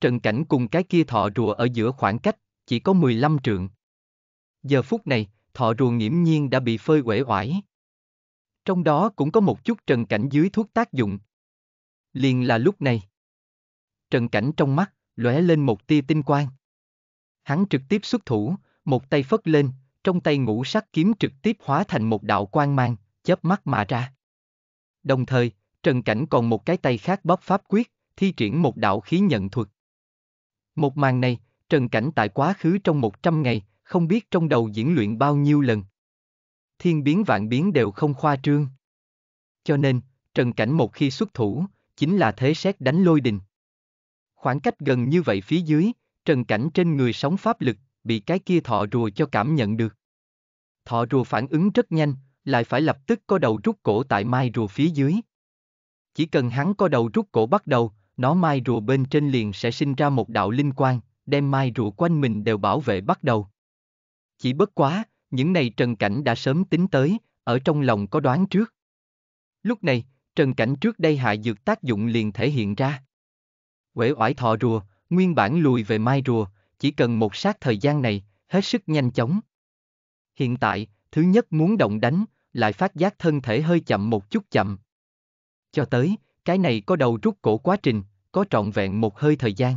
Trần Cảnh cùng cái kia thọ rùa ở giữa khoảng cách, chỉ có 15 trượng. Giờ phút này, thọ rùa nghiễm nhiên đã bị phơi uể oải. Trong đó cũng có một chút Trần Cảnh dưới thuốc tác dụng. Liền là lúc này. Trần Cảnh trong mắt, lóe lên một tia tinh quang. Hắn trực tiếp xuất thủ, một tay phất lên, trong tay ngũ sắc kiếm trực tiếp hóa thành một đạo quang mang, chớp mắt mà ra. Đồng thời, Trần Cảnh còn một cái tay khác bóp pháp quyết, thi triển một đạo khí nhận thuật. Một màn này, Trần Cảnh tại quá khứ trong 100 ngày, không biết trong đầu diễn luyện bao nhiêu lần. Thiên biến vạn biến đều không khoa trương. Cho nên, Trần Cảnh một khi xuất thủ, chính là thế xét đánh lôi đình. Khoảng cách gần như vậy phía dưới, Trần Cảnh trên người sóng pháp lực bị cái kia thọ rùa cho cảm nhận được. Thọ rùa phản ứng rất nhanh, lại phải lập tức có đầu rút cổ tại mai rùa phía dưới. Chỉ cần hắn có đầu rút cổ bắt đầu, nó mai rùa bên trên liền sẽ sinh ra một đạo linh quang, đem mai rùa quanh mình đều bảo vệ bắt đầu. Chỉ bất quá, những này Trần Cảnh đã sớm tính tới, ở trong lòng có đoán trước. Lúc này, Trần Cảnh trước đây hạ dược tác dụng liền thể hiện ra. Quể oải thọ rùa, nguyên bản lùi về mai rùa, chỉ cần một sát thời gian này, hết sức nhanh chóng. Hiện tại, thứ nhất muốn động đánh, lại phát giác thân thể hơi chậm một chút chậm. Cho tới, cái này có đầu rút cổ quá trình, có trọn vẹn một hơi thời gian.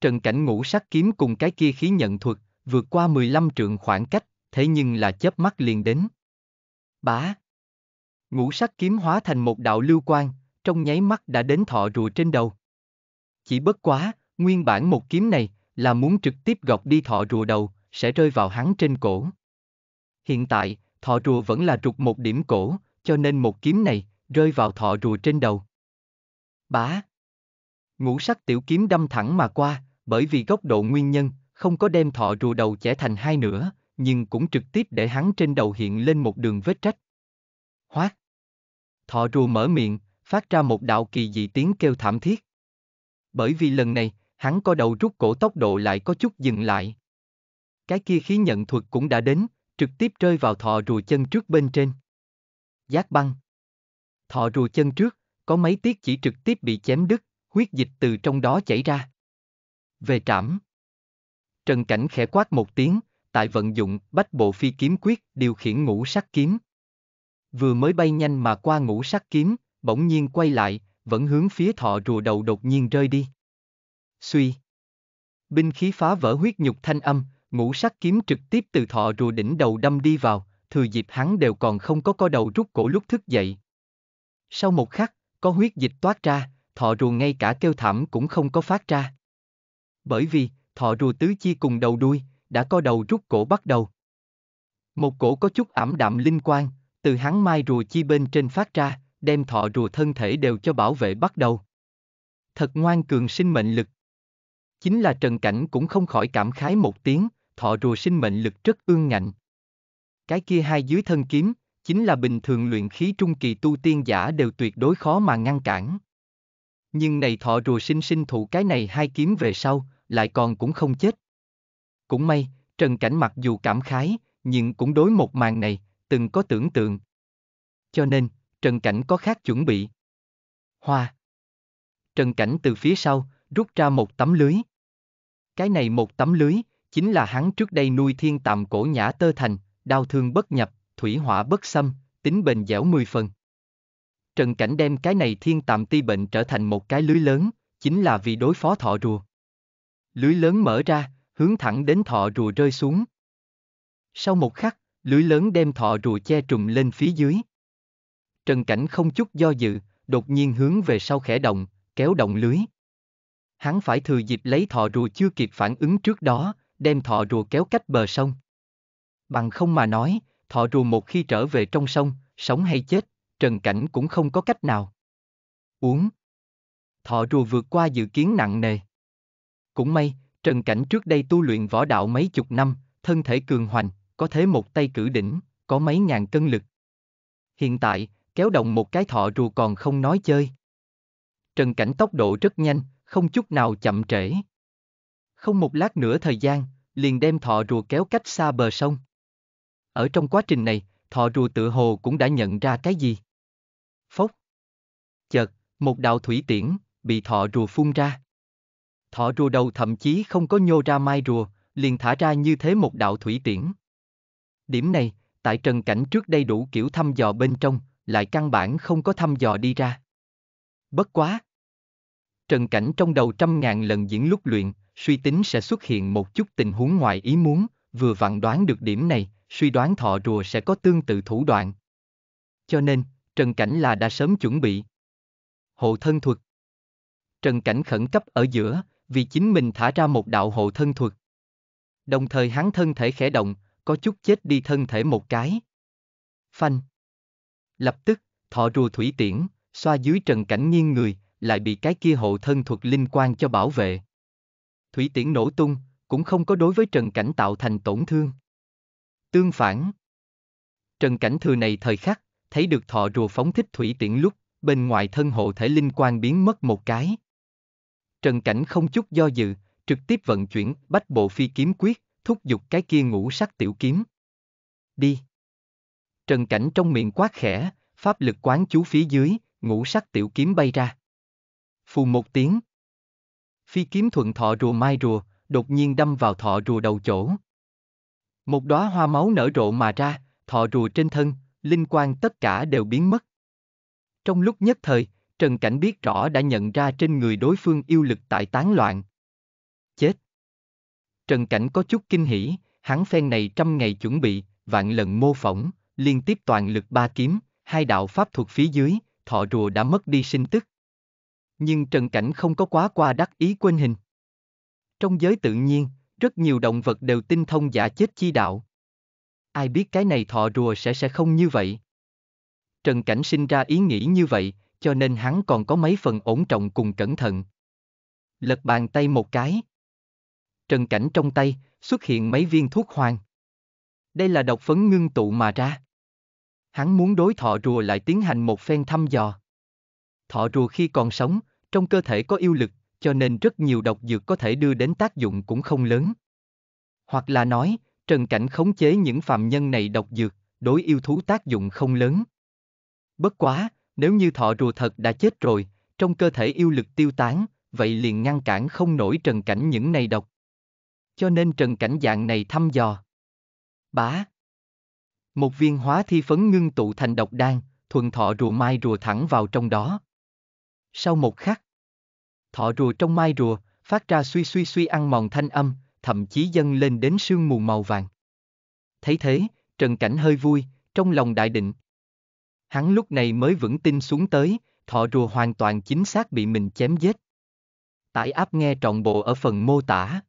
Trần cảnh ngũ sắc kiếm cùng cái kia khí nhận thuật, vượt qua 15 trượng khoảng cách, thế nhưng là chớp mắt liền đến. Bá. Ngũ sắc kiếm hóa thành một đạo lưu quang, trong nháy mắt đã đến thọ rùa trên đầu. Chỉ bất quá, nguyên bản một kiếm này, là muốn trực tiếp gọt đi thọ rùa đầu, sẽ rơi vào hắn trên cổ. Hiện tại, thọ rùa vẫn là trục một điểm cổ, cho nên một kiếm này, rơi vào thọ rùa trên đầu. Bá! Ngũ sắc tiểu kiếm đâm thẳng mà qua, bởi vì góc độ nguyên nhân, không có đem thọ rùa đầu chẻ thành hai nữa, nhưng cũng trực tiếp để hắn trên đầu hiện lên một đường vết trách. Hoác! Thọ rùa mở miệng, phát ra một đạo kỳ dị tiếng kêu thảm thiết. Bởi vì lần này, hắn co đầu rút cổ tốc độ lại có chút dừng lại. Cái kia khí nhận thuật cũng đã đến, trực tiếp rơi vào thọ rùi chân trước bên trên. Giác băng. Thọ rùi chân trước, có mấy tiết chỉ trực tiếp bị chém đứt, huyết dịch từ trong đó chảy ra. Về trảm. Trần Cảnh khẽ quát một tiếng, tại vận dụng bách bộ phi kiếm quyết điều khiển ngũ sắc kiếm. Vừa mới bay nhanh mà qua ngũ sắc kiếm, bỗng nhiên quay lại, vẫn hướng phía thọ rùa đầu đột nhiên rơi đi. Suy. Binh khí phá vỡ huyết nhục thanh âm, ngũ sắc kiếm trực tiếp từ thọ rùa đỉnh đầu đâm đi vào, thừa dịp hắn đều còn không có co đầu rút cổ lúc thức dậy. Sau một khắc, có huyết dịch toát ra, thọ rùa ngay cả kêu thảm cũng không có phát ra. Bởi vì, thọ rùa tứ chi cùng đầu đuôi, đã co đầu rút cổ bắt đầu. Một cổ có chút ảm đạm linh quang, từ hắn mai rùa chi bên trên phát ra, đem thọ rùa thân thể đều cho bảo vệ bắt đầu. Thật ngoan cường sinh mệnh lực. Chính là Trần Cảnh cũng không khỏi cảm khái một tiếng, thọ rùa sinh mệnh lực rất ương ngạnh. Cái kia hai dưới thân kiếm, chính là bình thường luyện khí trung kỳ tu tiên giả đều tuyệt đối khó mà ngăn cản. Nhưng này thọ rùa sinh sinh thụ cái này hai kiếm về sau, lại còn cũng không chết. Cũng may, Trần Cảnh mặc dù cảm khái, nhưng cũng đối một màn này, từng có tưởng tượng. Cho nên, Trần Cảnh có khác chuẩn bị. Hoa. Trần Cảnh từ phía sau, rút ra một tấm lưới. Cái này một tấm lưới, chính là hắn trước đây nuôi thiên tạm cổ nhã tơ thành, đau thương bất nhập, thủy hỏa bất xâm, tính bền dẻo mười phần. Trần Cảnh đem cái này thiên tạm ti bệnh trở thành một cái lưới lớn, chính là vì đối phó thọ rùa. Lưới lớn mở ra, hướng thẳng đến thọ rùa rơi xuống. Sau một khắc, lưới lớn đem thọ rùa che trùm lên phía dưới. Trần Cảnh không chút do dự, đột nhiên hướng về sau khẽ động, kéo động lưới hắn phải thừa dịp lấy thọ rùa chưa kịp phản ứng trước đó, đem thọ rùa kéo cách bờ sông. Bằng không mà nói, thọ rùa một khi trở về trong sông, sống hay chết, trần cảnh cũng không có cách nào. Uống. Thọ rùa vượt qua dự kiến nặng nề. Cũng may, trần cảnh trước đây tu luyện võ đạo mấy chục năm, thân thể cường hoành, có thế một tay cử đỉnh, có mấy ngàn cân lực. Hiện tại, kéo động một cái thọ rùa còn không nói chơi. Trần cảnh tốc độ rất nhanh, không chút nào chậm trễ. Không một lát nữa thời gian, liền đem thọ rùa kéo cách xa bờ sông. Ở trong quá trình này, thọ rùa tự hồ cũng đã nhận ra cái gì. Phốc. Chợt, một đạo thủy tiễn, bị thọ rùa phun ra. Thọ rùa đầu thậm chí không có nhô ra mai rùa, liền thả ra như thế một đạo thủy tiễn. Điểm này, tại trần cảnh trước đây đủ kiểu thăm dò bên trong, lại căn bản không có thăm dò đi ra. Bất quá, trần cảnh trong đầu trăm ngàn lần diễn lúc luyện, suy tính sẽ xuất hiện một chút tình huống ngoài ý muốn, vừa vặn đoán được điểm này, suy đoán thọ rùa sẽ có tương tự thủ đoạn. Cho nên, Trần Cảnh là đã sớm chuẩn bị. Hộ thân thuật Trần Cảnh khẩn cấp ở giữa, vì chính mình thả ra một đạo hộ thân thuật. Đồng thời hắn thân thể khẽ động, có chút chết đi thân thể một cái. Phanh Lập tức, thọ rùa thủy tiễn, xoa dưới Trần Cảnh nghiêng người, lại bị cái kia hộ thân thuật linh quan cho bảo vệ. Thủy tiễn nổ tung, cũng không có đối với Trần Cảnh tạo thành tổn thương. Tương phản, Trần Cảnh thừa này thời khắc, thấy được thọ rùa phóng thích thủy tiễn lúc, bên ngoài thân hộ thể linh quan biến mất một cái. Trần Cảnh không chút do dự, trực tiếp vận chuyển bách bộ phi kiếm quyết, thúc giục cái kia ngũ sắc tiểu kiếm. Đi! Trần Cảnh trong miệng quát khẽ, pháp lực quán chú phía dưới, ngũ sắc tiểu kiếm bay ra phù một tiếng. Phi kiếm thuận thọ rùa mai rùa, đột nhiên đâm vào thọ rùa đầu chỗ. Một đóa hoa máu nở rộ mà ra, thọ rùa trên thân, linh quan tất cả đều biến mất. Trong lúc nhất thời, Trần Cảnh biết rõ đã nhận ra trên người đối phương yêu lực tại tán loạn. Chết! Trần Cảnh có chút kinh hỉ, hắn phen này trăm ngày chuẩn bị, vạn lần mô phỏng, liên tiếp toàn lực ba kiếm, hai đạo pháp thuật phía dưới, thọ rùa đã mất đi sinh tức nhưng Trần Cảnh không có quá qua đắc ý quên hình. Trong giới tự nhiên, rất nhiều động vật đều tinh thông giả chết chi đạo. Ai biết cái này thọ rùa sẽ sẽ không như vậy. Trần Cảnh sinh ra ý nghĩ như vậy, cho nên hắn còn có mấy phần ổn trọng cùng cẩn thận. Lật bàn tay một cái. Trần Cảnh trong tay, xuất hiện mấy viên thuốc hoàng. Đây là độc phấn ngưng tụ mà ra. Hắn muốn đối thọ rùa lại tiến hành một phen thăm dò. Thọ rùa khi còn sống, trong cơ thể có yêu lực, cho nên rất nhiều độc dược có thể đưa đến tác dụng cũng không lớn. Hoặc là nói, Trần Cảnh khống chế những phàm nhân này độc dược, đối yêu thú tác dụng không lớn. Bất quá, nếu như thọ rùa thật đã chết rồi, trong cơ thể yêu lực tiêu tán, vậy liền ngăn cản không nổi Trần Cảnh những này độc. Cho nên Trần Cảnh dạng này thăm dò. Bá. Một viên hóa thi phấn ngưng tụ thành độc đan, thuần thọ rùa mai rùa thẳng vào trong đó. Sau một khắc, thọ rùa trong mai rùa, phát ra suy suy suy ăn mòn thanh âm, thậm chí dâng lên đến sương mù màu vàng. Thấy thế, Trần Cảnh hơi vui, trong lòng đại định. Hắn lúc này mới vững tin xuống tới, thọ rùa hoàn toàn chính xác bị mình chém giết. Tải áp nghe trọn bộ ở phần mô tả.